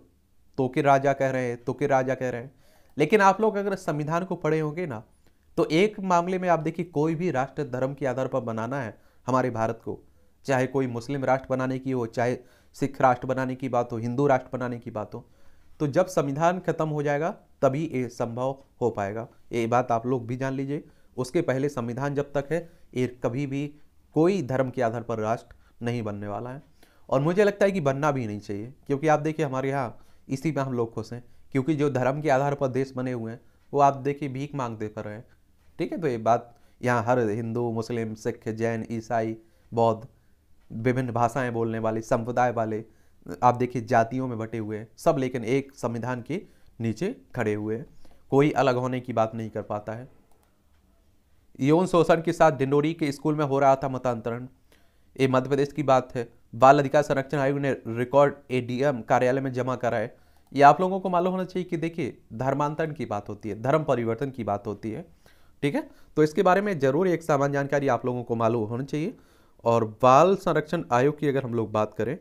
Speaker 1: तो के राजा कह रहे हैं तो के राजा कह रहे हैं लेकिन आप लोग अगर संविधान को पढ़े होंगे ना तो एक मामले में आप देखिए कोई भी राष्ट्र धर्म के आधार पर बनाना है हमारे भारत को चाहे कोई मुस्लिम राष्ट्र बनाने की हो चाहे सिख राष्ट्र बनाने की बात हो हिंदू राष्ट्र बनाने की बात हो तो जब संविधान खत्म हो जाएगा तभी ये संभव हो पाएगा ये बात आप लोग भी जान लीजिए उसके पहले संविधान जब तक है ये कभी भी कोई धर्म के आधार पर राष्ट्र नहीं बनने वाला है और मुझे लगता है कि बनना भी नहीं चाहिए क्योंकि आप देखिए हमारे यहाँ इसी में हम लोग खुश हैं क्योंकि जो धर्म के आधार पर देश बने हुए हैं वो आप देखिए भीख मांगते पर हैं ठीक है तो ये बात यहाँ हर हिंदू मुस्लिम सिख जैन ईसाई बौद्ध विभिन्न भाषाएं बोलने वाले संप्रदाय वाले आप देखिए जातियों में बटे हुए हैं सब लेकिन एक संविधान के नीचे खड़े हुए हैं कोई अलग होने की बात नहीं कर पाता है यौन शोषण के साथ डिंडोरी के स्कूल में हो रहा था मतांतरण ये मध्य प्रदेश की बात है बाल अधिकार संरक्षण आयोग ने रिकॉर्ड एडीएम कार्यालय में जमा कराए ये आप लोगों को मालूम होना चाहिए कि देखिए धर्मांतरण की बात होती है धर्म परिवर्तन की बात होती है ठीक है तो इसके बारे में जरूर एक सामान्य जानकारी आप लोगों को मालूम होना चाहिए और बाल संरक्षण आयोग की अगर हम लोग बात करें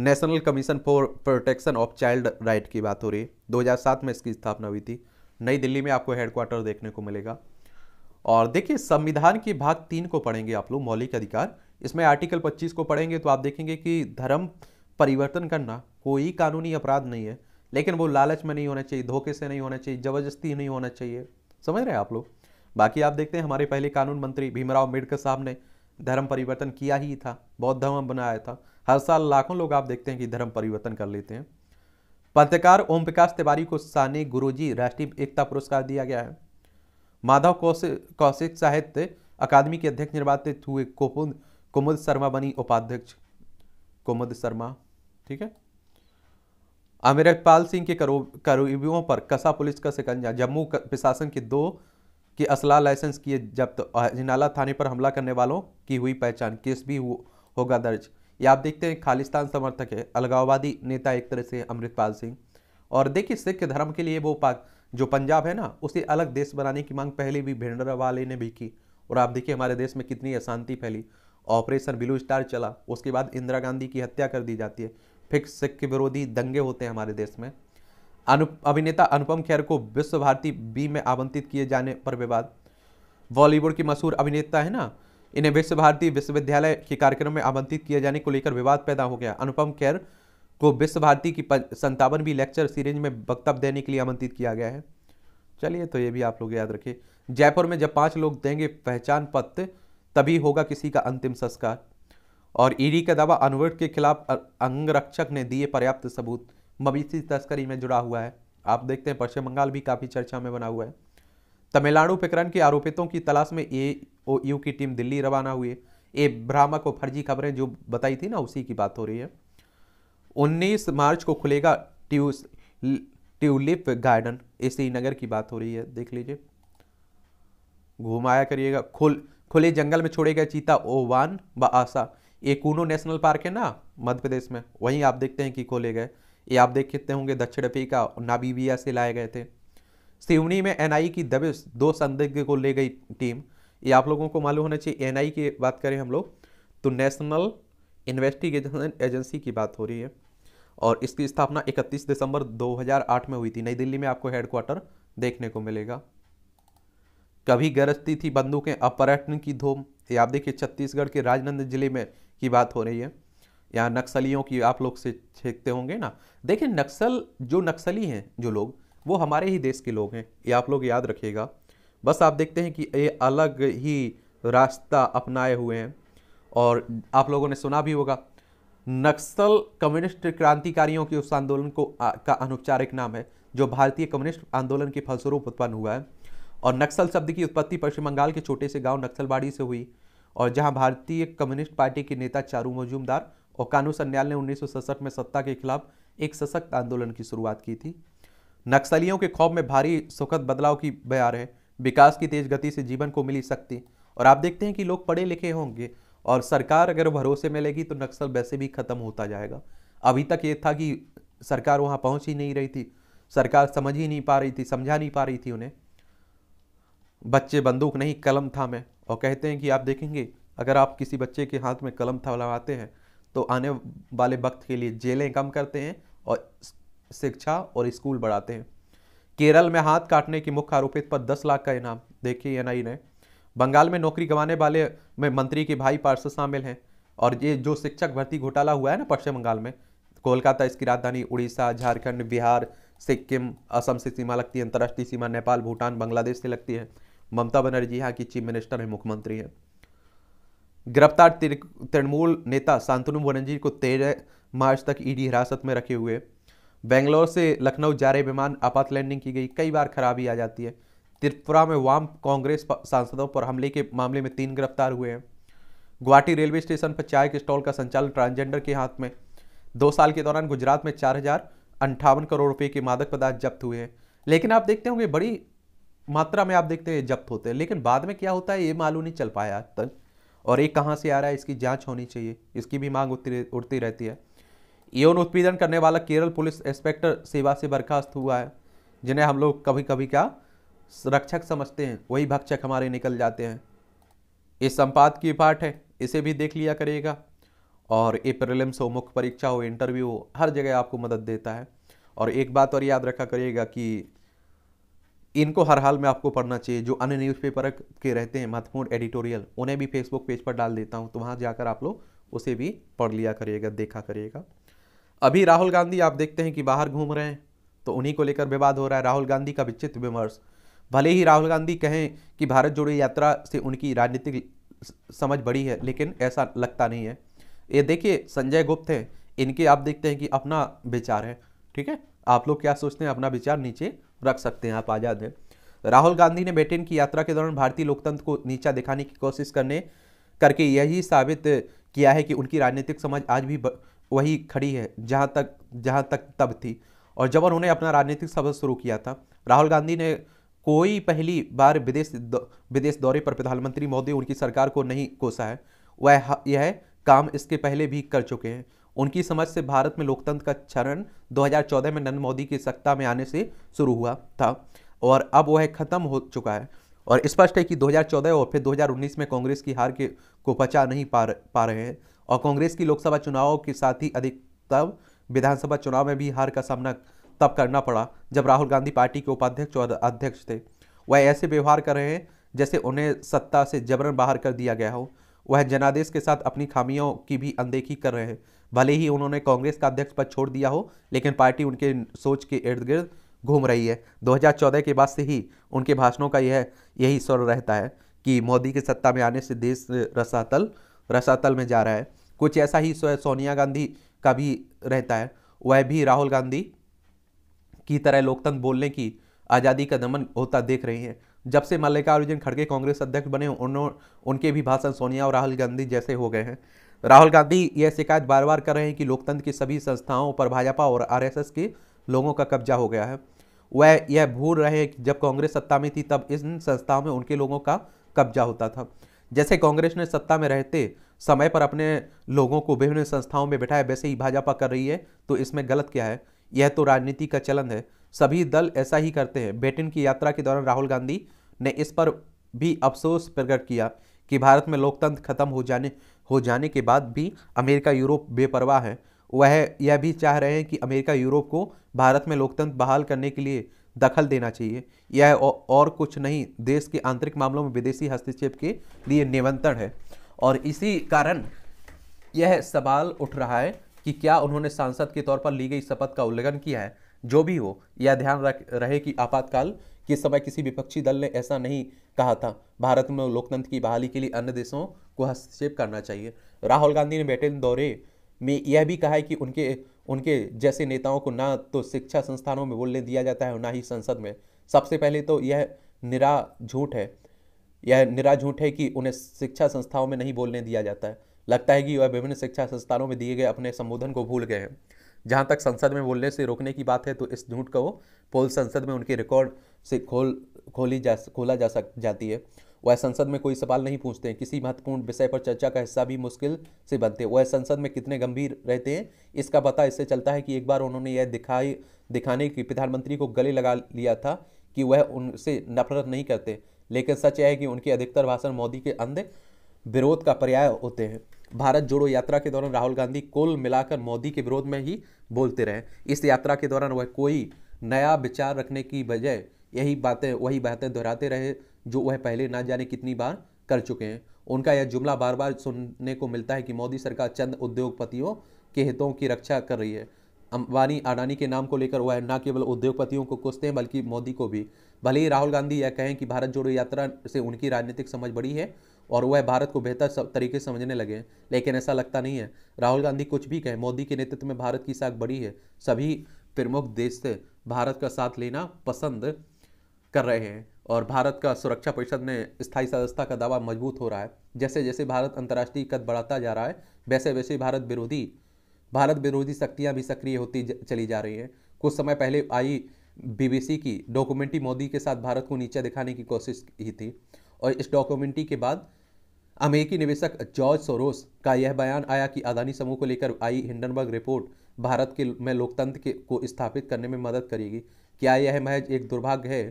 Speaker 1: National Commission for Protection of Child Right की बात हो रही है 2007 में इसकी स्थापना हुई थी नई दिल्ली में आपको हेडक्वार्टर देखने को मिलेगा और देखिए संविधान की भाग तीन को पढ़ेंगे आप लोग मौलिक अधिकार इसमें आर्टिकल 25 को पढ़ेंगे तो आप देखेंगे कि धर्म परिवर्तन करना कोई कानूनी अपराध नहीं है लेकिन वो लालच में नहीं होना चाहिए धोखे से नहीं होना चाहिए जबरदस्ती नहीं होना चाहिए समझ रहे हैं आप लोग बाकी आप देखते हैं हमारे पहले कानून मंत्री भीमराव अम्बेडकर साहब ने धर्म परिवर्तन किया ही था बौद्ध धर्म बनाया था हर साल लाखों लोग आप देखते हैं कि धर्म परिवर्तन कर लेते हैं पत्रकार ओम प्रकाश तिवारी को सानी गुरुजी राष्ट्रीय एकता पुरस्कार दिया गया है माधव कौशिक साहित्य अकादमी के अध्यक्ष निर्वाचित हुए कोपुंद कुमुद शर्मा बनी उपाध्यक्ष कुमुद शर्मा ठीक है अमृतपाल सिंह के करीबियों पर कसा पुलिस का सिकंजा जम्मू प्रशासन के दो के असला लाइसेंस किए जब्त अजनाला थाने पर हमला करने वालों की हुई पहचान केस भी होगा दर्ज ये आप देखते हैं खालिस्तान समर्थक है अलगाववादी नेता एक तरह से अमृतपाल सिंह और देखिए सिख धर्म के लिए वो पाक जो पंजाब है ना उसे अलग देश बनाने की मांग पहले भी भिंडर वाले ने भी की और आप देखिए हमारे देश में कितनी अशांति फैली ऑपरेशन ब्लू स्टार चला उसके बाद इंदिरा गांधी की हत्या कर दी जाती है फिर सिख के विरोधी दंगे होते हैं हमारे देश में अनु अभिनेता अनुपम खेर को विश्व भारती बी में आवंटित किए जाने पर विवाद बॉलीवुड की मशहूर अभिनेता है ना इन्हें विश्व भारती विश्वविद्यालय के कार्यक्रम में आमंत्रित किए जाने को लेकर विवाद पैदा हो गया अनुपम खेर को विश्व भारती की संतावनवीं लेक्चर सीरीज में वक्तव्य देने के लिए आमंत्रित किया गया है चलिए तो ये भी आप लोग याद रखिए जयपुर में जब पाँच लोग देंगे पहचान पत्र तभी होगा किसी का अंतिम संस्कार और ईडी e का दावा अनवर्ट के खिलाफ अंगरक्षक ने दिए पर्याप्त सबूत मवेशी तस्करी में जुड़ा हुआ है आप देखते हैं पश्चिम बंगाल भी काफ़ी चर्चा में बना हुआ है तमिलनाडु प्रकरण के आरोपितों की तलाश में ए ओ यू की टीम दिल्ली रवाना हुई ए भ्रामक और फर्जी खबरें जो बताई थी ना उसी की बात हो रही है 19 मार्च को खुलेगा ट्यूस ट्यूलिप गार्डन ए नगर की बात हो रही है देख लीजिए घुमाया करिएगा खुल खुले जंगल में छोड़े गए चीता ओवान व आशा ये कूनो नेशनल पार्क है ना मध्य प्रदेश में वहीं आप देखते हैं कि खोले गए ये आप देख सकते होंगे दक्षिण अफ्रीका नाबीबिया से लाए गए थे सिवनी में एनआई की दबे दो संदिग्ध को ले गई टीम ये आप लोगों को मालूम होना चाहिए एनआई की बात करें हम लोग तो नेशनल इन्वेस्टिगेशन एजेंसी की बात हो रही है और इसकी स्थापना 31 दिसंबर 2008 में हुई थी नई दिल्ली में आपको हेडक्वार्टर देखने को मिलेगा कभी गरजती थी बंदूकें पर्यटन की धूम ये आप देखिए छत्तीसगढ़ के राजनंद जिले में की बात हो रही है यहाँ नक्सलियों की आप लोग से छेकते होंगे ना देखिए नक्सल जो नक्सली हैं जो लोग वो हमारे ही देश के लोग हैं ये आप लोग याद रखिएगा बस आप देखते हैं कि ये अलग ही रास्ता अपनाए हुए हैं और आप लोगों ने सुना भी होगा नक्सल कम्युनिस्ट क्रांतिकारियों के उस आंदोलन को आ, का अनौपचारिक नाम है जो भारतीय कम्युनिस्ट आंदोलन के फलस्वरूप उत्पन्न हुआ है और नक्सल शब्द की उत्पत्ति पश्चिम बंगाल के छोटे से गांव नक्सलबाड़ी से हुई और जहां भारतीय कम्युनिस्ट पार्टी के नेता चारू मजूमदार और कानू सन्याल ने उन्नीस में सत्ता के खिलाफ एक सशक्त आंदोलन की शुरुआत की थी नक्सलियों के खौफ में भारी सुखद बदलाव की बयार है विकास की तेज गति से जीवन को मिली शक्ति और आप देखते हैं कि लोग पढ़े लिखे होंगे और सरकार अगर भरोसे में लेगी तो नक्सल वैसे भी खत्म होता जाएगा अभी तक ये था कि सरकार वहाँ पहुँच ही नहीं रही थी सरकार समझ ही नहीं पा रही थी समझा नहीं पा रही थी उन्हें बच्चे बंदूक नहीं कलम था मैं और कहते हैं कि आप देखेंगे अगर आप किसी बच्चे के हाथ में कलम लगाते हैं तो आने वाले वक्त के लिए जेलें कम करते हैं और शिक्षा और स्कूल बढ़ाते हैं केरल में हाथ काटने की मुख्य आरोपित पर दस लाख का इनाम देखिए आई ने बंगाल में नौकरी गंवाने वाले में मंत्री के भाई पार्षद शामिल हैं और ये जो शिक्षक भर्ती घोटाला हुआ है ना पश्चिम बंगाल में कोलकाता इसकी राजधानी उड़ीसा झारखंड बिहार सिक्किम असम से सीमा लगती है अंतर्राष्ट्रीय सीमा नेपाल भूटान बांग्लादेश से लगती है ममता बनर्जी यहाँ की चीफ मिनिस्टर है मुख्यमंत्री है गिरफ्तार तृणमूल नेता शांतनु बनर्जी को तेरह मार्च तक ईडी हिरासत में रखे हुए बेंगलोर से लखनऊ जा रहे विमान आपात लैंडिंग की गई कई बार खराबी आ जाती है त्रिपुरा में वाम कांग्रेस सांसदों पर हमले के मामले में तीन गिरफ्तार हुए हैं गुवाहाटी रेलवे स्टेशन पर चाय के स्टॉल का संचालन ट्रांसजेंडर के हाथ में दो साल के दौरान गुजरात में चार हजार अंठावन करोड़ रुपये के मादक पदार्थ जब्त हुए हैं लेकिन आप देखते होंगे बड़ी मात्रा में आप देखते हैं जब्त होते हैं लेकिन बाद में क्या होता है ये मालूम नहीं चल पाया आज तक और ये कहाँ से आ रहा है इसकी जाँच होनी चाहिए इसकी भी मांग उठती उठती रहती है यौन उत्पीड़न करने वाला केरल पुलिस इंस्पेक्टर सेवा से बर्खास्त हुआ है जिन्हें हम लोग कभी कभी क्या रक्षक समझते हैं वही भक्षक हमारे निकल जाते हैं ये संपाद की पाठ है इसे भी देख लिया करिएगा और ये प्रिलिम्स हो मुख्य परीक्षा हो इंटरव्यू हो हर जगह आपको मदद देता है और एक बात और याद रखा करिएगा कि इनको हर हाल में आपको पढ़ना चाहिए जो अन्य न्यूज़पेपर के रहते हैं महत्वपूर्ण एडिटोरियल उन्हें भी फेसबुक पेज पर डाल देता हूँ तो वहाँ जाकर आप लोग उसे भी पढ़ लिया करिएगा देखा करिएगा अभी राहुल गांधी आप देखते हैं कि बाहर घूम रहे हैं तो उन्हीं को लेकर विवाद हो रहा है राहुल गांधी का विचित्र विमर्श भले ही राहुल गांधी कहें कि भारत जोड़ो यात्रा से उनकी राजनीतिक समझ बड़ी है लेकिन ऐसा लगता नहीं है ये देखिए संजय गुप्त हैं इनके आप देखते हैं कि अपना विचार है ठीक है आप लोग क्या सोचते हैं अपना विचार नीचे रख सकते हैं आप आज़ाद हैं राहुल गांधी ने ब्रिटेन की यात्रा के दौरान भारतीय लोकतंत्र को नीचा दिखाने की कोशिश करने करके यही साबित किया है कि उनकी राजनीतिक समझ आज भी वही खड़ी है जहाँ तक जहाँ तक तब थी और जब उन्होंने अपना राजनीतिक सफर शुरू किया था राहुल गांधी ने कोई पहली बार विदेश विदेश दौरे पर प्रधानमंत्री मोदी उनकी सरकार को नहीं कोसा है वह यह काम इसके पहले भी कर चुके हैं उनकी समझ से भारत में लोकतंत्र का क्षरण 2014 में नरेंद्र मोदी की सत्ता में आने से शुरू हुआ था और अब वह खत्म हो चुका है और स्पष्ट है कि 2014 और फिर 2019 में कांग्रेस की हार के को पचा नहीं पा पा रहे हैं और कांग्रेस की लोकसभा चुनाव के साथ ही अधिकतम विधानसभा चुनाव में भी हार का सामना तब करना पड़ा जब राहुल गांधी पार्टी के उपाध्यक्ष और अध्यक्ष थे वह ऐसे व्यवहार कर रहे हैं जैसे उन्हें सत्ता से जबरन बाहर कर दिया गया हो वह जनादेश के साथ अपनी खामियों की भी अनदेखी कर रहे हैं भले ही उन्होंने कांग्रेस का अध्यक्ष पद छोड़ दिया हो लेकिन पार्टी उनके सोच के इर्द गिर्द घूम रही है 2014 के बाद से ही उनके भाषणों का यह यही स्वर रहता है कि मोदी के सत्ता में आने से देश रसातल रसातल में जा रहा है कुछ ऐसा ही सोनिया गांधी का भी रहता है वह भी राहुल गांधी की तरह लोकतंत्र बोलने की आज़ादी का दमन होता देख रही हैं जब से मल्लिकार्जुन खड़गे कांग्रेस अध्यक्ष बने उन्होंने उनके भी भाषण सोनिया और राहुल गांधी जैसे हो गए हैं राहुल गांधी यह शिकायत बार बार कर रहे हैं कि लोकतंत्र की सभी संस्थाओं पर भाजपा और आरएसएस के लोगों का कब्जा हो गया है वह यह भूल रहे हैं कि जब कांग्रेस सत्ता में थी तब इन संस्थाओं में उनके लोगों का कब्जा होता था जैसे कांग्रेस ने सत्ता में रहते समय पर अपने लोगों को विभिन्न संस्थाओं में बैठाए वैसे ही भाजपा कर रही है तो इसमें गलत क्या है यह तो राजनीति का चलन है सभी दल ऐसा ही करते हैं ब्रिटेन की यात्रा के दौरान राहुल गांधी ने इस पर भी अफसोस प्रकट किया कि भारत में लोकतंत्र खत्म हो जाने हो जाने के बाद भी अमेरिका यूरोप बेपरवाह है वह यह भी चाह रहे हैं कि अमेरिका यूरोप को भारत में लोकतंत्र बहाल करने के लिए दखल देना चाहिए यह और कुछ नहीं देश के आंतरिक मामलों में विदेशी हस्तक्षेप के लिए निमंत्रण है और इसी कारण यह सवाल उठ रहा है कि क्या उन्होंने सांसद के तौर पर ली गई शपथ का उल्लंघन किया है जो भी हो यह ध्यान रख रहे कि आपातकाल के समय किसी विपक्षी दल ने ऐसा नहीं कहा था भारत में लोकतंत्र की बहाली के लिए अन्य देशों को हस्तक्षेप करना चाहिए राहुल गांधी ने बैठे दौरे में यह भी कहा है कि उनके उनके जैसे नेताओं को ना तो शिक्षा संस्थानों में बोलने दिया जाता है और ना ही संसद में सबसे पहले तो यह निरा झूठ है यह निरा झूठ है कि उन्हें शिक्षा संस्थाओं में नहीं बोलने दिया जाता है लगता है कि वह विभिन्न शिक्षा संस्थानों में दिए गए अपने संबोधन को भूल गए हैं जहाँ तक संसद में बोलने से रोकने की बात है तो इस झूठ को पोल संसद में उनके रिकॉर्ड से खोल खोली जा खोला जा सक जाती है वह संसद में कोई सवाल नहीं पूछते हैं किसी महत्वपूर्ण विषय पर चर्चा का हिस्सा भी मुश्किल से बनते हैं वह संसद में कितने गंभीर रहते हैं इसका पता इससे चलता है कि एक बार उन्होंने यह दिखाई दिखाने की प्रधानमंत्री को गले लगा लिया था कि वह उनसे नफरत नहीं करते लेकिन सच यह है कि उनके अधिकतर भाषण मोदी के अंधे विरोध का पर्याय होते हैं भारत जोड़ो यात्रा के दौरान राहुल गांधी कुल मिलाकर मोदी के विरोध में ही बोलते रहे इस यात्रा के दौरान वह कोई नया विचार रखने की बजाय यही बातें वही बातें दोहराते रहे जो वह पहले ना जाने कितनी बार कर चुके हैं उनका यह जुमला बार बार सुनने को मिलता है कि मोदी सरकार चंद उद्योगपतियों के हितों की रक्षा कर रही है अंबानी अडानी के नाम को लेकर वह न केवल उद्योगपतियों को कुछते हैं बल्कि मोदी को भी भले ही राहुल गांधी यह कहें कि भारत जोड़ो यात्रा से उनकी राजनीतिक समझ बढ़ी है और वह भारत को बेहतर तरीके से समझने लगे हैं लेकिन ऐसा लगता नहीं है राहुल गांधी कुछ भी कहें मोदी के नेतृत्व में भारत की साख बढ़ी है सभी प्रमुख देश से भारत का साथ लेना पसंद कर रहे हैं और भारत का सुरक्षा परिषद में स्थायी सदस्यता का दावा मजबूत हो रहा है जैसे जैसे भारत अंतर्राष्ट्रीय कद बढ़ाता जा रहा है वैसे वैसे भारत विरोधी भारत विरोधी शक्तियाँ भी सक्रिय होती चली जा रही हैं कुछ समय पहले आई बीबीसी की डॉक्यूमेंट्री मोदी के साथ भारत को नीचा दिखाने की कोशिश की थी और इस डॉक्यूमेंट्री के बाद अमेरिकी निवेशक जॉर्ज सोरोस का यह बयान आया कि अदानी समूह को लेकर आई हिंडनबर्ग रिपोर्ट भारत के में लोकतंत्र के को स्थापित करने में मदद करेगी क्या यह महज एक दुर्भाग्य है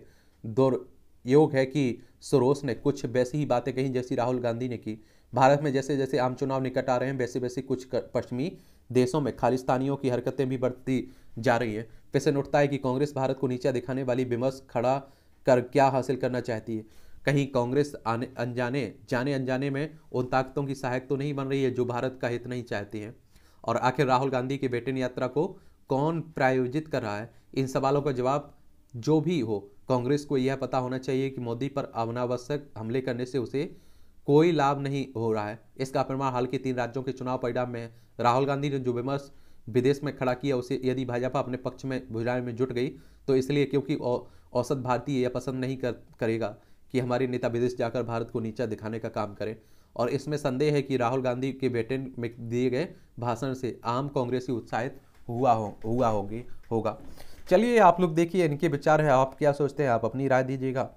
Speaker 1: दुर्योग है कि सोरोस ने कुछ वैसी ही बातें कही जैसी राहुल गांधी ने की भारत में जैसे जैसे आम चुनाव निकट आ रहे हैं वैसे वैसे कुछ पश्चिमी देशों में खालिस्तानियों की हरकतें भी बढ़ती जा रही हैं प्रश्न उठता है कि कांग्रेस भारत को नीचा दिखाने वाली विमर्श खड़ा कर क्या हासिल करना चाहती है कहीं कांग्रेस आने अनजाने जाने अनजाने में उन ताकतों की सहायक तो नहीं बन रही है जो भारत का हित नहीं चाहती हैं और आखिर राहुल गांधी की ब्रिटेन यात्रा को कौन प्रायोजित कर रहा है इन सवालों का जवाब जो भी हो कांग्रेस को यह पता होना चाहिए कि मोदी पर अनावश्यक हमले करने से उसे कोई लाभ नहीं हो रहा है इसका प्रमाण हाल के तीन राज्यों के चुनाव परिणाम में राहुल गांधी ने जो विमर्श विदेश में खड़ा किया उसे यदि भाजपा अपने पक्ष में भुजाने में जुट गई तो इसलिए क्योंकि औसत भारतीय यह पसंद नहीं कर करेगा कि हमारे नेता विदेश जाकर भारत को नीचा दिखाने का काम करें और इसमें संदेह है कि राहुल गांधी के बेटे में दिए गए भाषण से आम कांग्रेसी उत्साहित हुआ हो हुआ होगी होगा चलिए आप लोग देखिए इनके विचार है आप क्या सोचते हैं आप अपनी राय दीजिएगा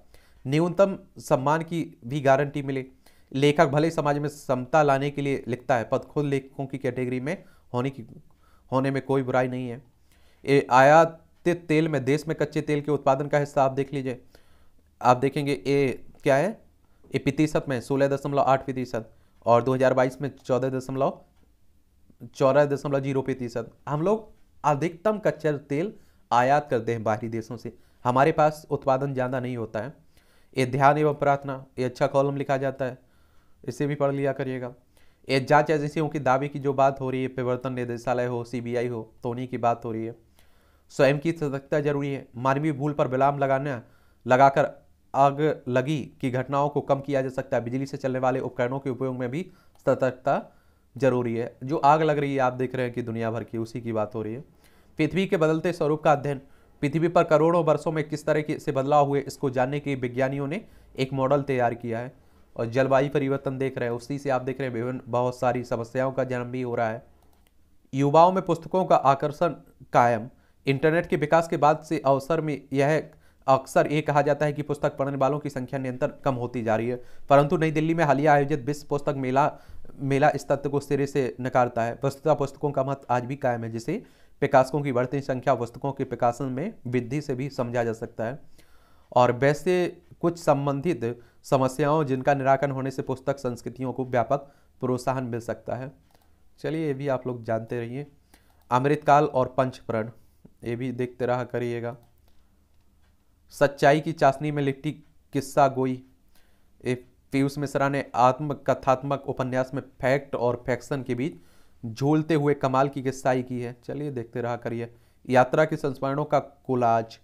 Speaker 1: न्यूनतम सम्मान की भी गारंटी मिले लेखक भले ही समाज में समता लाने के लिए लिखता है पद खुद लेखकों की कैटेगरी में होने की होने में कोई बुराई नहीं है ए आयातित तेल में देश में कच्चे तेल के उत्पादन का हिस्सा आप देख लीजिए आप देखेंगे ए क्या है ए प्रतिशत में सोलह दशमलव आठ प्रतिशत और 2022 में चौदह दशमलव चौदह दशमलव जीरो प्रतिशत हम लोग अधिकतम कच्चा तेल आयात करते हैं बाहरी देशों से हमारे पास उत्पादन ज़्यादा नहीं होता है ये ध्यान एवं प्रार्थना ये अच्छा कॉलम लिखा जाता है इसे भी पढ़ लिया करिएगा ये जांच एजेंसियों की दावे की जो बात हो रही है प्रवर्तन निदेशालय हो सीबीआई हो तो उन्हीं की बात हो रही है स्वयं की सतर्कता जरूरी है मानवीय भूल पर विलाम लगाना लगाकर आग लगी की घटनाओं को कम किया जा सकता है बिजली से चलने वाले उपकरणों के उपयोग में भी सतर्कता जरूरी है जो आग लग रही है आप देख रहे हैं कि दुनिया भर की उसी की बात हो रही है पृथ्वी के बदलते स्वरूप का अध्ययन पृथ्वी पर करोड़ों वर्षों में किस तरह से बदलाव हुए इसको जानने के लिए विज्ञानियों ने एक मॉडल तैयार किया है और जलवायु परिवर्तन देख रहे हैं उसी से आप देख रहे हैं विभिन्न बहुत सारी समस्याओं का जन्म भी हो रहा है युवाओं में पुस्तकों का आकर्षण कायम इंटरनेट के विकास के बाद से अवसर में यह अक्सर ये कहा जाता है कि पुस्तक पढ़ने वालों की संख्या निरंतर कम होती जा रही है परंतु नई दिल्ली में हालिया आयोजित विश्व पुस्तक मेला मेला इस तत्व को सिरे से नकारता है वस्तुता पुस्तकों का महत्व आज भी कायम है जिसे प्रकाशकों की बढ़ती संख्या पुस्तकों के प्रकाशन में वृद्धि से भी समझा जा सकता है और वैसे कुछ संबंधित समस्याओं जिनका निराकरण होने से पुस्तक संस्कृतियों को व्यापक प्रोत्साहन मिल सकता है चलिए ये भी आप लोग जानते रहिए अमृतकाल और पंचप्रण ये भी देखते रहा करिएगा सच्चाई की चाशनी में लिट्टी किस्सा गोई ए पीयूष मिश्रा ने आत्मकथात्मक उपन्यास में फैक्ट और फैक्शन के बीच झूलते हुए कमाल की किस्साई की है चलिए देखते रहा करिए यात्रा के संस्मरणों का कोलाज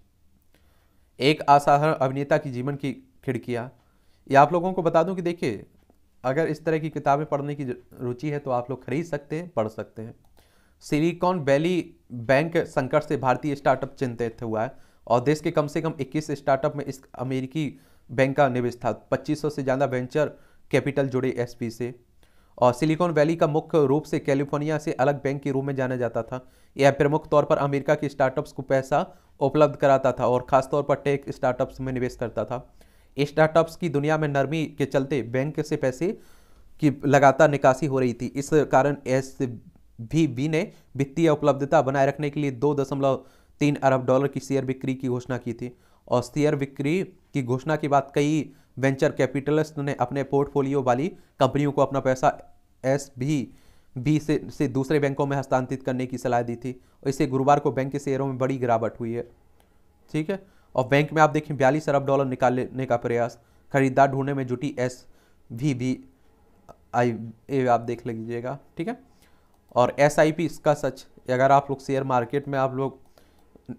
Speaker 1: एक असाधारण अभिनेता की जीवन की खिड़कियाँ ये आप लोगों को बता दूं कि देखिए अगर इस तरह की किताबें पढ़ने की रुचि है तो आप लोग खरीद सकते हैं पढ़ सकते हैं सिलिकॉन वैली बैंक संकट से भारतीय स्टार्टअप चिंतित हुआ है और देश के कम से कम 21 स्टार्टअप में इस अमेरिकी बैंक का निवेश था 2500 से ज़्यादा वेंचर कैपिटल जुड़े एसपी से और सिलिकॉन वैली का मुख्य रूप से कैलिफोर्निया से अलग बैंक के रूप में जाना जाता था यह प्रमुख तौर पर अमेरिका के स्टार्टअप्स को पैसा उपलब्ध कराता था और खासतौर पर टेक स्टार्टअप्स में निवेश करता था स्टार्टअप्स की दुनिया में नरमी के चलते बैंक से पैसे की लगातार निकासी हो रही थी इस कारण एस भी बी ने वित्तीय उपलब्धता बनाए रखने के लिए दो दशमलव तीन अरब डॉलर की शेयर बिक्री की घोषणा की थी और शेयर बिक्री की घोषणा के बाद कई वेंचर कैपिटलिस्ट ने अपने पोर्टफोलियो वाली कंपनियों को अपना पैसा एस भी बी से, से दूसरे बैंकों में हस्तांतरित करने की सलाह दी थी इससे गुरुवार को बैंक के शेयरों में बड़ी गिरावट हुई है ठीक है और बैंक में आप देखें बयालीस अरब डॉलर निकालने का प्रयास खरीदार ढूंढने में जुटी एस वी बी आई ए आप देख लीजिएगा ठीक है और एस आई पी इसका सच अगर आप लोग शेयर मार्केट में आप लोग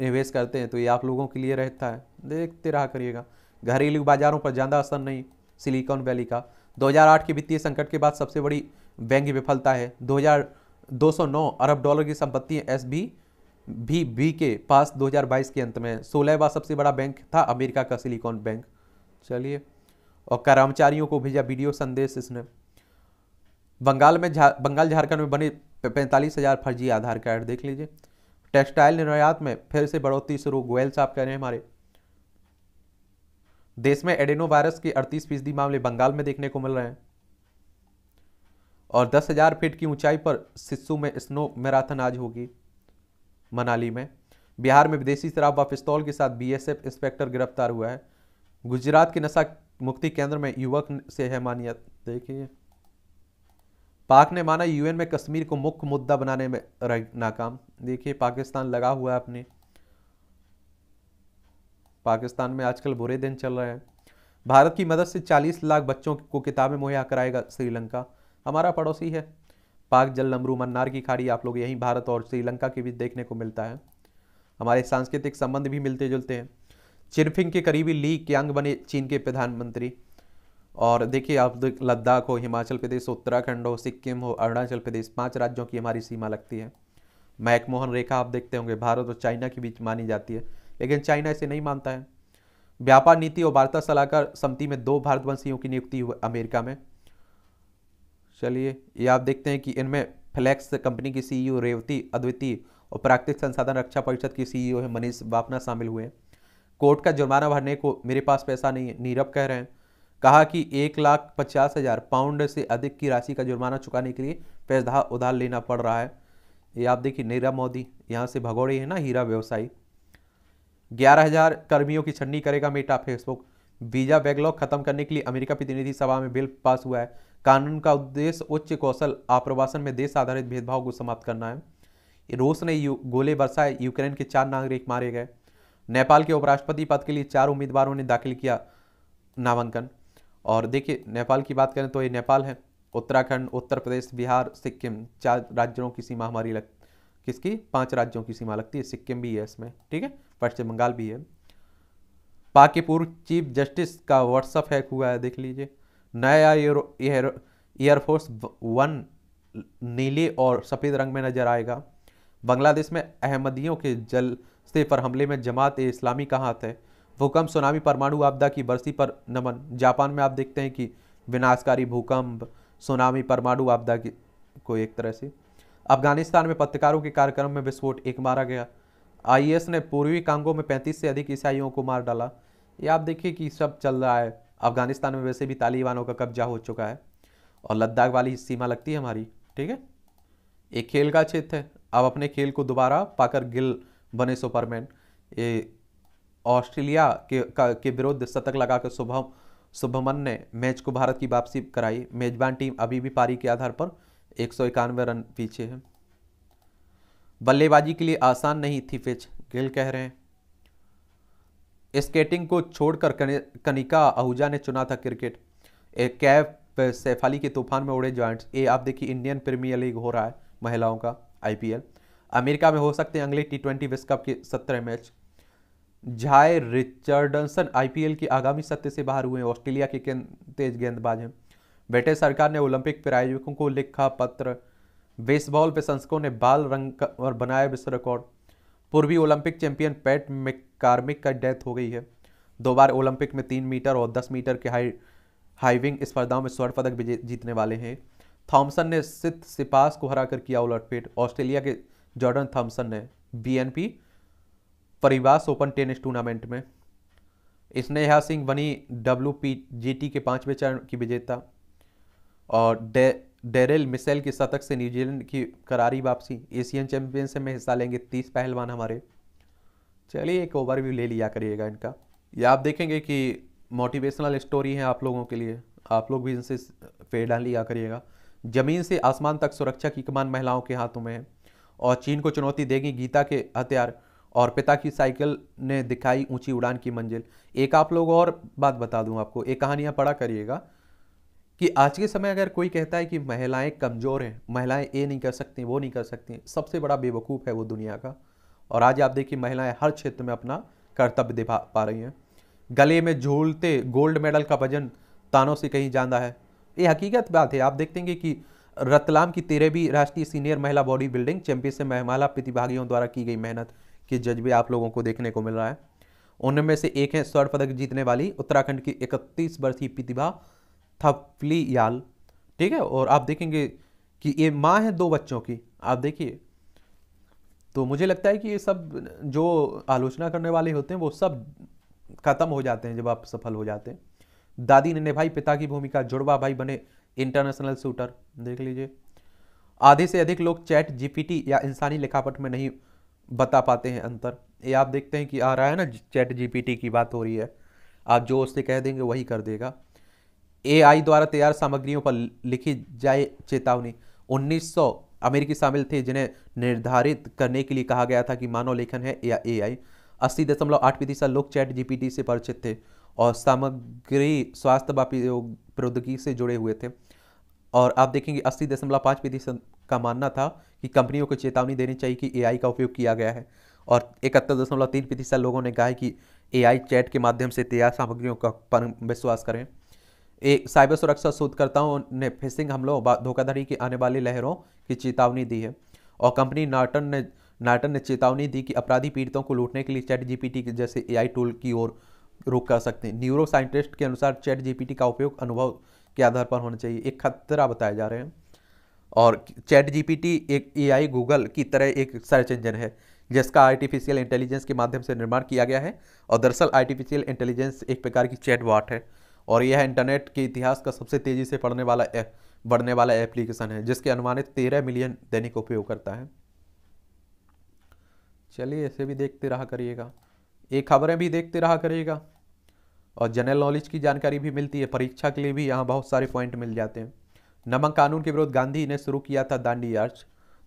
Speaker 1: निवेश करते हैं तो ये आप लोगों के लिए रहता है देखते रहा करिएगा घरेलू बाजारों पर ज़्यादा असर नहीं सिलिकॉन वैली का 2008 के वित्तीय संकट के बाद सबसे बड़ी बैंक विफलता है 2209 अरब डॉलर की संपत्ति एस बी भी बी के पास 2022 के अंत में सोलह बार सबसे बड़ा बैंक था अमेरिका का सिलिकॉन बैंक चलिए और कर्मचारियों को भेजा वीडियो संदेश इसने बंगाल में जा, बंगाल झारखंड में बने पैंतालीस हज़ार फर्जी आधार कार्ड देख लीजिए टेक्सटाइल निर्यात में फिर से बढ़ोतरी शुरू गोयल साहब कह रहे हैं हमारे देश में एडेनो वायरस के अड़तीस फीसदी मामले बंगाल में देखने को मिल रहे हैं और दस हजार फीट की ऊंचाई पर सिस्सू में स्नो मैराथन आज होगी मनाली में बिहार में विदेशी शराब व पिस्तौल के साथ बीएसएफ इंस्पेक्टर गिरफ्तार हुआ है गुजरात के नशा मुक्ति केंद्र में युवक से है मानिया देखिए पाक ने माना यूएन में कश्मीर को मुख्य मुद्दा बनाने में नाकाम देखिए पाकिस्तान लगा हुआ है अपने पाकिस्तान में आजकल बुरे दिन चल रहे हैं भारत की मदद से 40 लाख बच्चों को किताबें मुहैया कराएगा श्रीलंका हमारा पड़ोसी है पाक जल नमरू मन्नार की खाड़ी आप लोग यहीं भारत और श्रीलंका के बीच देखने को मिलता है हमारे सांस्कृतिक संबंध भी मिलते जुलते हैं चिरफिंग के करीबी ली क्यांग बने चीन के प्रधानमंत्री और देखिए आप लद्दाख हो हिमाचल प्रदेश उत्तराखंड हो सिक्किम हो अरुणाचल प्रदेश पाँच राज्यों की हमारी सीमा लगती है मैकमोहन रेखा आप देखते होंगे भारत और चाइना के बीच मानी जाती है लेकिन चाइना इसे नहीं मानता है व्यापार नीति और वार्ता सलाहकार समिति में दो भारतवंशियों की नियुक्ति हुई अमेरिका में चलिए ये आप देखते हैं कि इनमें फ्लैक्स कंपनी की सीईओ e रेवती अद्वितीय और प्राकृतिक संसाधन रक्षा परिषद की सीईओ e है मनीष बापना शामिल हुए हैं कोर्ट का जुर्माना भरने को मेरे पास पैसा नहीं है नीरव कह रहे हैं कहा कि एक लाख पचास हज़ार पाउंड से अधिक की राशि का जुर्माना चुकाने के लिए पैसा उधार लेना पड़ रहा है ये आप देखिए नीरव मोदी यहाँ से भगोड़े हैं ना हीरा व्यवसायी ग्यारह हजार कर्मियों की छन्नी करेगा मेटा फेसबुक वीजा बैकलॉग खत्म करने के लिए अमेरिका प्रतिनिधि सभा में बिल पास हुआ है कानून का उद्देश्य उच्च कौशल आप्रवासन में देश आधारित भेदभाव को समाप्त करना है रूस ने गोले बरसाए यूक्रेन के चार नागरिक मारे गए नेपाल के उपराष्ट्रपति पद के लिए चार उम्मीदवारों ने दाखिल किया नामांकन और देखिए नेपाल की बात करें तो ये नेपाल है उत्तराखंड उत्तर प्रदेश बिहार सिक्किम चार राज्यों की सीमा हमारी लग किसकी पांच राज्यों की सीमा लगती है सिक्किम भी है इसमें ठीक है पश्चिम बंगाल भी है पाक के पूर्व चीफ जस्टिस का व्हाट्सअप हैक हुआ है देख लीजिए नया एयरफोर्स वन नीले और सफ़ेद रंग में नजर आएगा बांग्लादेश में अहमदियों के जलसे पर हमले में जमात ए इस्लामी का हाथ है भूकंप सुनामी परमाणु आपदा की बरसी पर नमन जापान में आप देखते हैं कि विनाशकारी भूकंप सुनामी परमाणु आपदा की को एक तरह से अफगानिस्तान में पत्रकारों के कार्यक्रम में विस्फोट एक मारा गया आईएस ने पूर्वी कांगो में 35 से अधिक ईसाइयों को मार डाला ये आप देखिए कि सब चल रहा है अफगानिस्तान में वैसे भी तालिबानों का कब्जा हो चुका है और लद्दाख वाली सीमा लगती है हमारी ठीक है एक खेल का क्षेत्र है अब अपने खेल को दोबारा पाकर गिल बने सुपरमैन ये ऑस्ट्रेलिया के का, के विरुद्ध शतक लगाकर शुभम शुभमन ने मैच को भारत की वापसी कराई मेजबान टीम अभी भी पारी के आधार पर एक सौ इक्यानवे रन पीछे हैं बल्लेबाजी के लिए आसान नहीं थी पिच गिल कह रहे हैं स्केटिंग को छोड़कर कनिका आहूजा ने चुना था क्रिकेट एक कैब सैफाली के तूफान में उड़े ज्वाइंट्स ये आप देखिए इंडियन प्रीमियर लीग हो रहा है महिलाओं का आईपीएल अमेरिका में हो सकते हैं अगले टी ट्वेंटी विश्व कप के सत्रह मैच झाय रिचर्डसन आईपीएल की आगामी सत्य से बाहर हुए ऑस्ट्रेलिया के तेज गेंदबाज हैं ब्रिटिश सरकार ने ओलंपिक प्रायोजकों को लिखा पत्र बेसबॉल प्रशंसकों ने बाल रंग और बनाया विश्व रिकॉर्ड पूर्वी ओलंपिक चैंपियन पैट मैकार्मिक का डेथ हो गई है दो बार ओलंपिक में तीन मीटर और दस मीटर के हाई हाइविंग स्पर्धाओं में स्वर्ण पदक जीतने वाले हैं थॉमसन ने सिथ सिपास को हराकर किया उलटफेट ऑस्ट्रेलिया के जॉर्डन थॉमसन ने BNP Paribas Open tennis tournament में स्नेहा सिंह बनी डब्ल्यू पी जी टी के पांचवें चरण की विजेता और डेरेल मिसेल के शतक से न्यूजीलैंड की करारी वापसी एशियन चैंपियनशिप में हिस्सा लेंगे तीस पहलवान हमारे चलिए एक ओवरव्यू ले लिया करिएगा इनका ये आप देखेंगे कि मोटिवेशनल स्टोरी है आप लोगों के लिए आप लोग भी इनसे डाल लिया करिएगा जमीन से आसमान तक सुरक्षा की कमान महिलाओं के हाथों में है और चीन को चुनौती देगी गीता के हथियार और पिता की साइकिल ने दिखाई ऊंची उड़ान की मंजिल एक आप लोग और बात बता दूं आपको एक कहानियाँ पढ़ा करिएगा कि आज के समय अगर कोई कहता है कि महिलाएं कमज़ोर हैं महिलाएं ये नहीं कर सकती वो नहीं कर सकती सबसे बड़ा बेवकूफ़ है वो दुनिया का और आज आप देखिए महिलाएं हर क्षेत्र में अपना कर्तव्य दिखा पा रही हैं गले में झूलते गोल्ड मेडल का वजन तानों से कहीं ज़्यादा है ये हकीकत बात है आप देखेंगे कि रतलाम की तेरहवीं राष्ट्रीय सीनियर महिला बॉडी बिल्डिंग चैंपियनशिप से महिला प्रतिभागियों द्वारा की गई मेहनत के जज्बे आप लोगों को देखने को मिल रहा है उनमें से एक है स्वर्ण पदक जीतने वाली उत्तराखंड की इकतीस वर्षीय प्रतिभा थप्लियाल ठीक है और आप देखेंगे कि ये माँ है दो बच्चों की आप देखिए तो मुझे लगता है कि ये सब जो आलोचना करने वाले होते हैं वो सब खत्म हो जाते हैं जब आप सफल हो जाते हैं दादी ने भाई पिता की भूमिका जुड़वा भाई बने इंटरनेशनल शूटर देख लीजिए आधे से अधिक लोग चैट जीपीटी या इंसानी लिखावट में नहीं बता पाते हैं अंतर ये आप देखते हैं कि आ रहा है ना चैट जीपीटी की बात हो रही है आप जो उससे कह देंगे वही कर देगा एआई द्वारा तैयार सामग्रियों पर लिखी जाए चेतावनी 1900 अमेरिकी शामिल थे जिन्हें निर्धारित करने के लिए कहा गया था कि मानव लेखन है या ए आई अस्सी दशमलव आठ प्रतिशत लोग चैट जीपीटी से परिचित थे और सामग्री स्वास्थ्य व प्रौद्योगिकी से जुड़े हुए थे और आप देखेंगे अस्सी दशमलव पाँच प्रतिशत का मानना था कि कंपनियों को चेतावनी देनी चाहिए कि एआई का उपयोग किया गया है और इकहत्तर दशमलव तीन प्रतिशत लोगों ने कहा कि एआई चैट के माध्यम से तैयार सामग्रियों का विश्वास करें एक साइबर सुरक्षा शोधकर्ताओं ने फिशिंग हमलों धोखाधड़ी की आने वाली लहरों की चेतावनी दी है और कंपनी नाटन ने नार्टन ने चेतावनी दी कि अपराधी पीड़ितों को लूटने के लिए चैट जीपीटी जैसे एआई टूल की ओर रुख कर सकते हैं न्यूरो साइंटिस्ट के अनुसार चैट जीपीटी का उपयोग अनुभव के आधार पर होना चाहिए एक खतरा बताया जा रहे हैं और चैट जीपीटी एक एआई गूगल की तरह एक सर्च इंजन है जिसका आर्टिफिशियल इंटेलिजेंस के माध्यम से निर्माण किया गया है और दरअसल आर्टिफिशियल इंटेलिजेंस एक प्रकार की चैट है और यह इंटरनेट के इतिहास का सबसे तेज़ी से पढ़ने वाला बढ़ने वाला एप्लीकेशन है जिसके अनुमानित तेरह मिलियन दैनिक उपयोग करता है चलिए ऐसे भी देखते रहा करिएगा ये खबरें भी देखते रहा करिएगा और जनरल नॉलेज की जानकारी भी मिलती है परीक्षा के लिए भी यहाँ बहुत सारे पॉइंट मिल जाते हैं नमक कानून के विरुद्ध गांधी ने शुरू किया था दांडी मार्च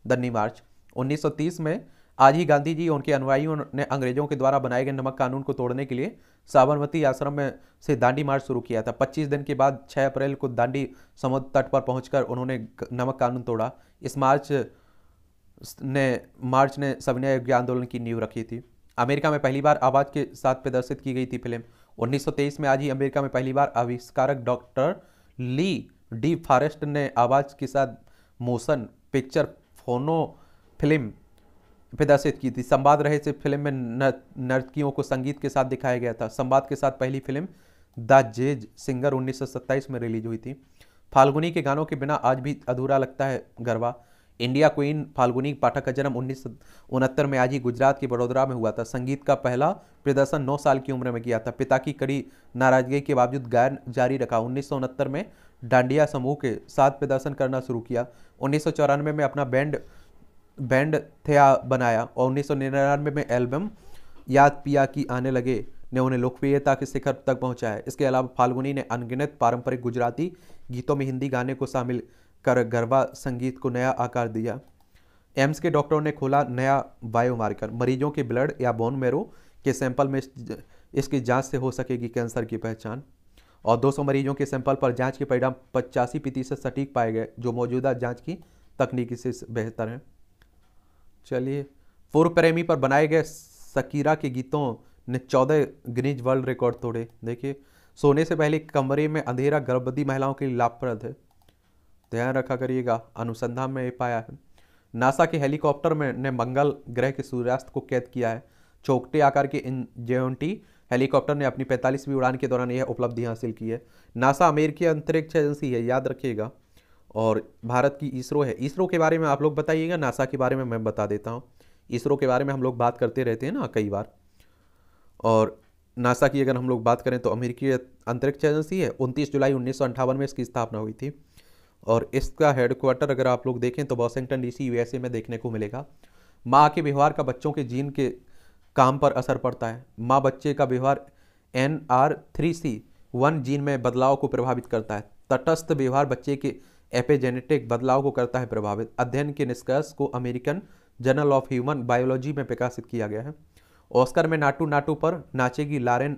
Speaker 1: दंडी मार्च 1930 में आज ही गांधी जी उनके अनुयायियों ने अंग्रेजों के द्वारा बनाए गए नमक कानून को तोड़ने के लिए साबरमती आश्रम में से दांडी मार्च शुरू किया था 25 दिन के बाद 6 अप्रैल को दांडी समुद्र तट पर पहुंचकर उन्होंने नमक कानून तोड़ा इस मार्च ने मार्च ने सविनय अवज्ञा आंदोलन की नींव रखी थी अमेरिका में पहली बार आवाज़ के साथ प्रदर्शित की गई थी फिल्म 1923 में आज ही अमेरिका में पहली बार आविष्कारक डॉक्टर ली डी फॉरेस्ट ने आवाज़ के साथ मोशन पिक्चर फोनो फिल्म प्रदर्शित की थी संवाद रहे से फिल्म में नर्तकियों को संगीत के साथ दिखाया गया था संवाद के साथ पहली फिल्म द जेज सिंगर 1927 में रिलीज हुई थी फाल्गुनी के गानों के बिना आज भी अधूरा लगता है गरबा इंडिया क्वीन फाल्गुनी पाठक का जन्म उन्नीस में आज ही गुजरात के बड़ोदरा में हुआ था संगीत का पहला प्रदर्शन नौ साल की उम्र में किया था पिता की कड़ी नाराजगी के बावजूद गायन जारी रखा उन्नीस में डांडिया समूह के साथ प्रदर्शन करना शुरू किया उन्नीस में अपना बैंड बैंड थे बनाया और उन्नीस में एल्बम याद पिया की आने लगे ने उन्हें लोकप्रियता के शिखर तक पहुंचाया इसके अलावा फाल्गुनी ने अनगिनत पारंपरिक गुजराती गीतों में हिंदी गाने को शामिल कर गरबा संगीत को नया आकार दिया एम्स के डॉक्टरों ने खोला नया बायोमार्कर मरीजों के ब्लड या बोन मेरो के सैंपल में इसकी जांच से हो सकेगी कैंसर की पहचान और 200 मरीजों के सैंपल पर जांच के परिणाम पचासी प्रतिशत सटीक पाए गए जो मौजूदा जांच की तकनीकी से बेहतर हैं चलिए पूर्व प्रेमी पर बनाए गए सकीरा के गीतों ने चौदह गिनीज वर्ल्ड रिकॉर्ड तोड़े देखिए सोने से पहले कमरे में अंधेरा गर्भवती महिलाओं के लिए लाभप्रद है तो ध्यान रखा करिएगा अनुसंधान में ये पाया है नासा के हेलीकॉप्टर में ने मंगल ग्रह के सूर्यास्त को कैद किया है चौकटे आकार के इन जेवंटी हेलीकॉप्टर ने अपनी पैंतालीसवीं उड़ान के दौरान यह उपलब्धि हासिल की है नासा अमेरिकी अंतरिक्ष एजेंसी है याद रखिएगा और भारत की इसरो है इसरो के बारे में आप लोग बताइएगा नासा के बारे में मैं बता देता हूँ इसरो के बारे में हम लोग बात करते रहते हैं ना कई बार और नासा की अगर हम लोग बात करें तो अमेरिकी अंतरिक्ष एजेंसी है उनतीस जुलाई उन्नीस में इसकी स्थापना हुई थी और इसका हेडक्वार्टर अगर आप लोग देखें तो वॉशिंगटन डीसी यूएसए में देखने को मिलेगा माँ के व्यवहार का बच्चों के जीन के काम पर असर पड़ता है माँ बच्चे का व्यवहार N R three C one gene में बदलाव को प्रभावित करता है तटस्थ व्यवहार बच्चे के एपेजेनेटिक बदलाव को करता है प्रभावित अध्ययन के निष्कर्ष को American Journal of Human Biology में प्रकाशित किया गया है ऑस्कर में नाटू नाटू पर नाचेगी लारेन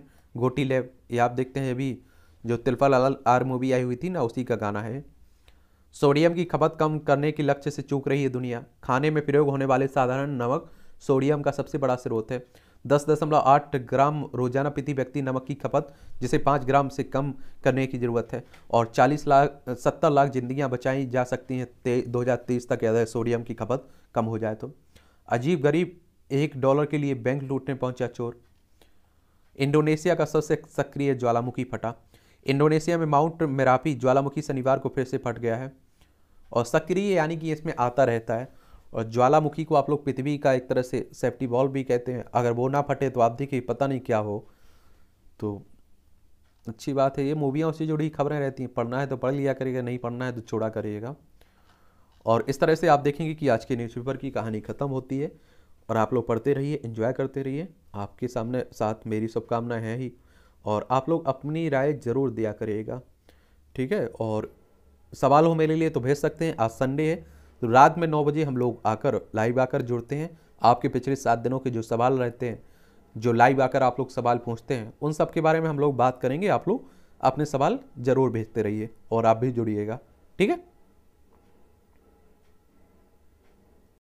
Speaker 1: लेव ये आप देखते हैं अभी जो तिलफल लाल आर मूवी आई हुई थी ना उसी का गाना है सोडियम की खपत कम करने के लक्ष्य से चूक रही है दुनिया खाने में प्रयोग होने वाले साधारण नमक सोडियम का सबसे बड़ा स्रोत है दस दशमलव आठ ग्राम रोजाना प्रति व्यक्ति नमक की खपत जिसे पाँच ग्राम से कम करने की ज़रूरत है और चालीस लाख सत्तर लाख जिंदगियां बचाई जा सकती हैं दो हज़ार तेईस तक अगर सोडियम की खपत कम हो जाए तो अजीब गरीब एक डॉलर के लिए बैंक लूटने पहुंचा चोर इंडोनेशिया का सबसे सक्रिय ज्वालामुखी फटा इंडोनेशिया में माउंट मेरापी ज्वालामुखी शनिवार को फिर से फट गया है और सक्रिय यानी कि इसमें आता रहता है और ज्वालामुखी को आप लोग पृथ्वी का एक तरह से सेफ्टी बॉल भी कहते हैं अगर वो ना फटे तो आप देखिए पता नहीं क्या हो तो अच्छी बात है ये मूवियाँ उससे जुड़ी खबरें रहती हैं पढ़ना है तो पढ़ लिया करिएगा नहीं पढ़ना है तो छोड़ा करिएगा और इस तरह से आप देखेंगे कि आज के न्यूज़पेपर की कहानी ख़त्म होती है और आप लोग पढ़ते रहिए इन्जॉय करते रहिए आपके सामने साथ मेरी शुभकामनाएं हैं ही और आप लोग अपनी राय ज़रूर दिया करिएगा ठीक है और सवाल हो मेरे लिए तो भेज सकते हैं आज संडे है तो रात में नौ बजे हम लोग आकर लाइव आकर जुड़ते हैं आपके पिछले सात दिनों के जो सवाल रहते हैं जो लाइव आकर आप लोग सवाल पूछते हैं उन सब के बारे में हम लोग बात करेंगे आप लोग अपने सवाल ज़रूर भेजते रहिए और आप भी जुड़िएगा ठीक है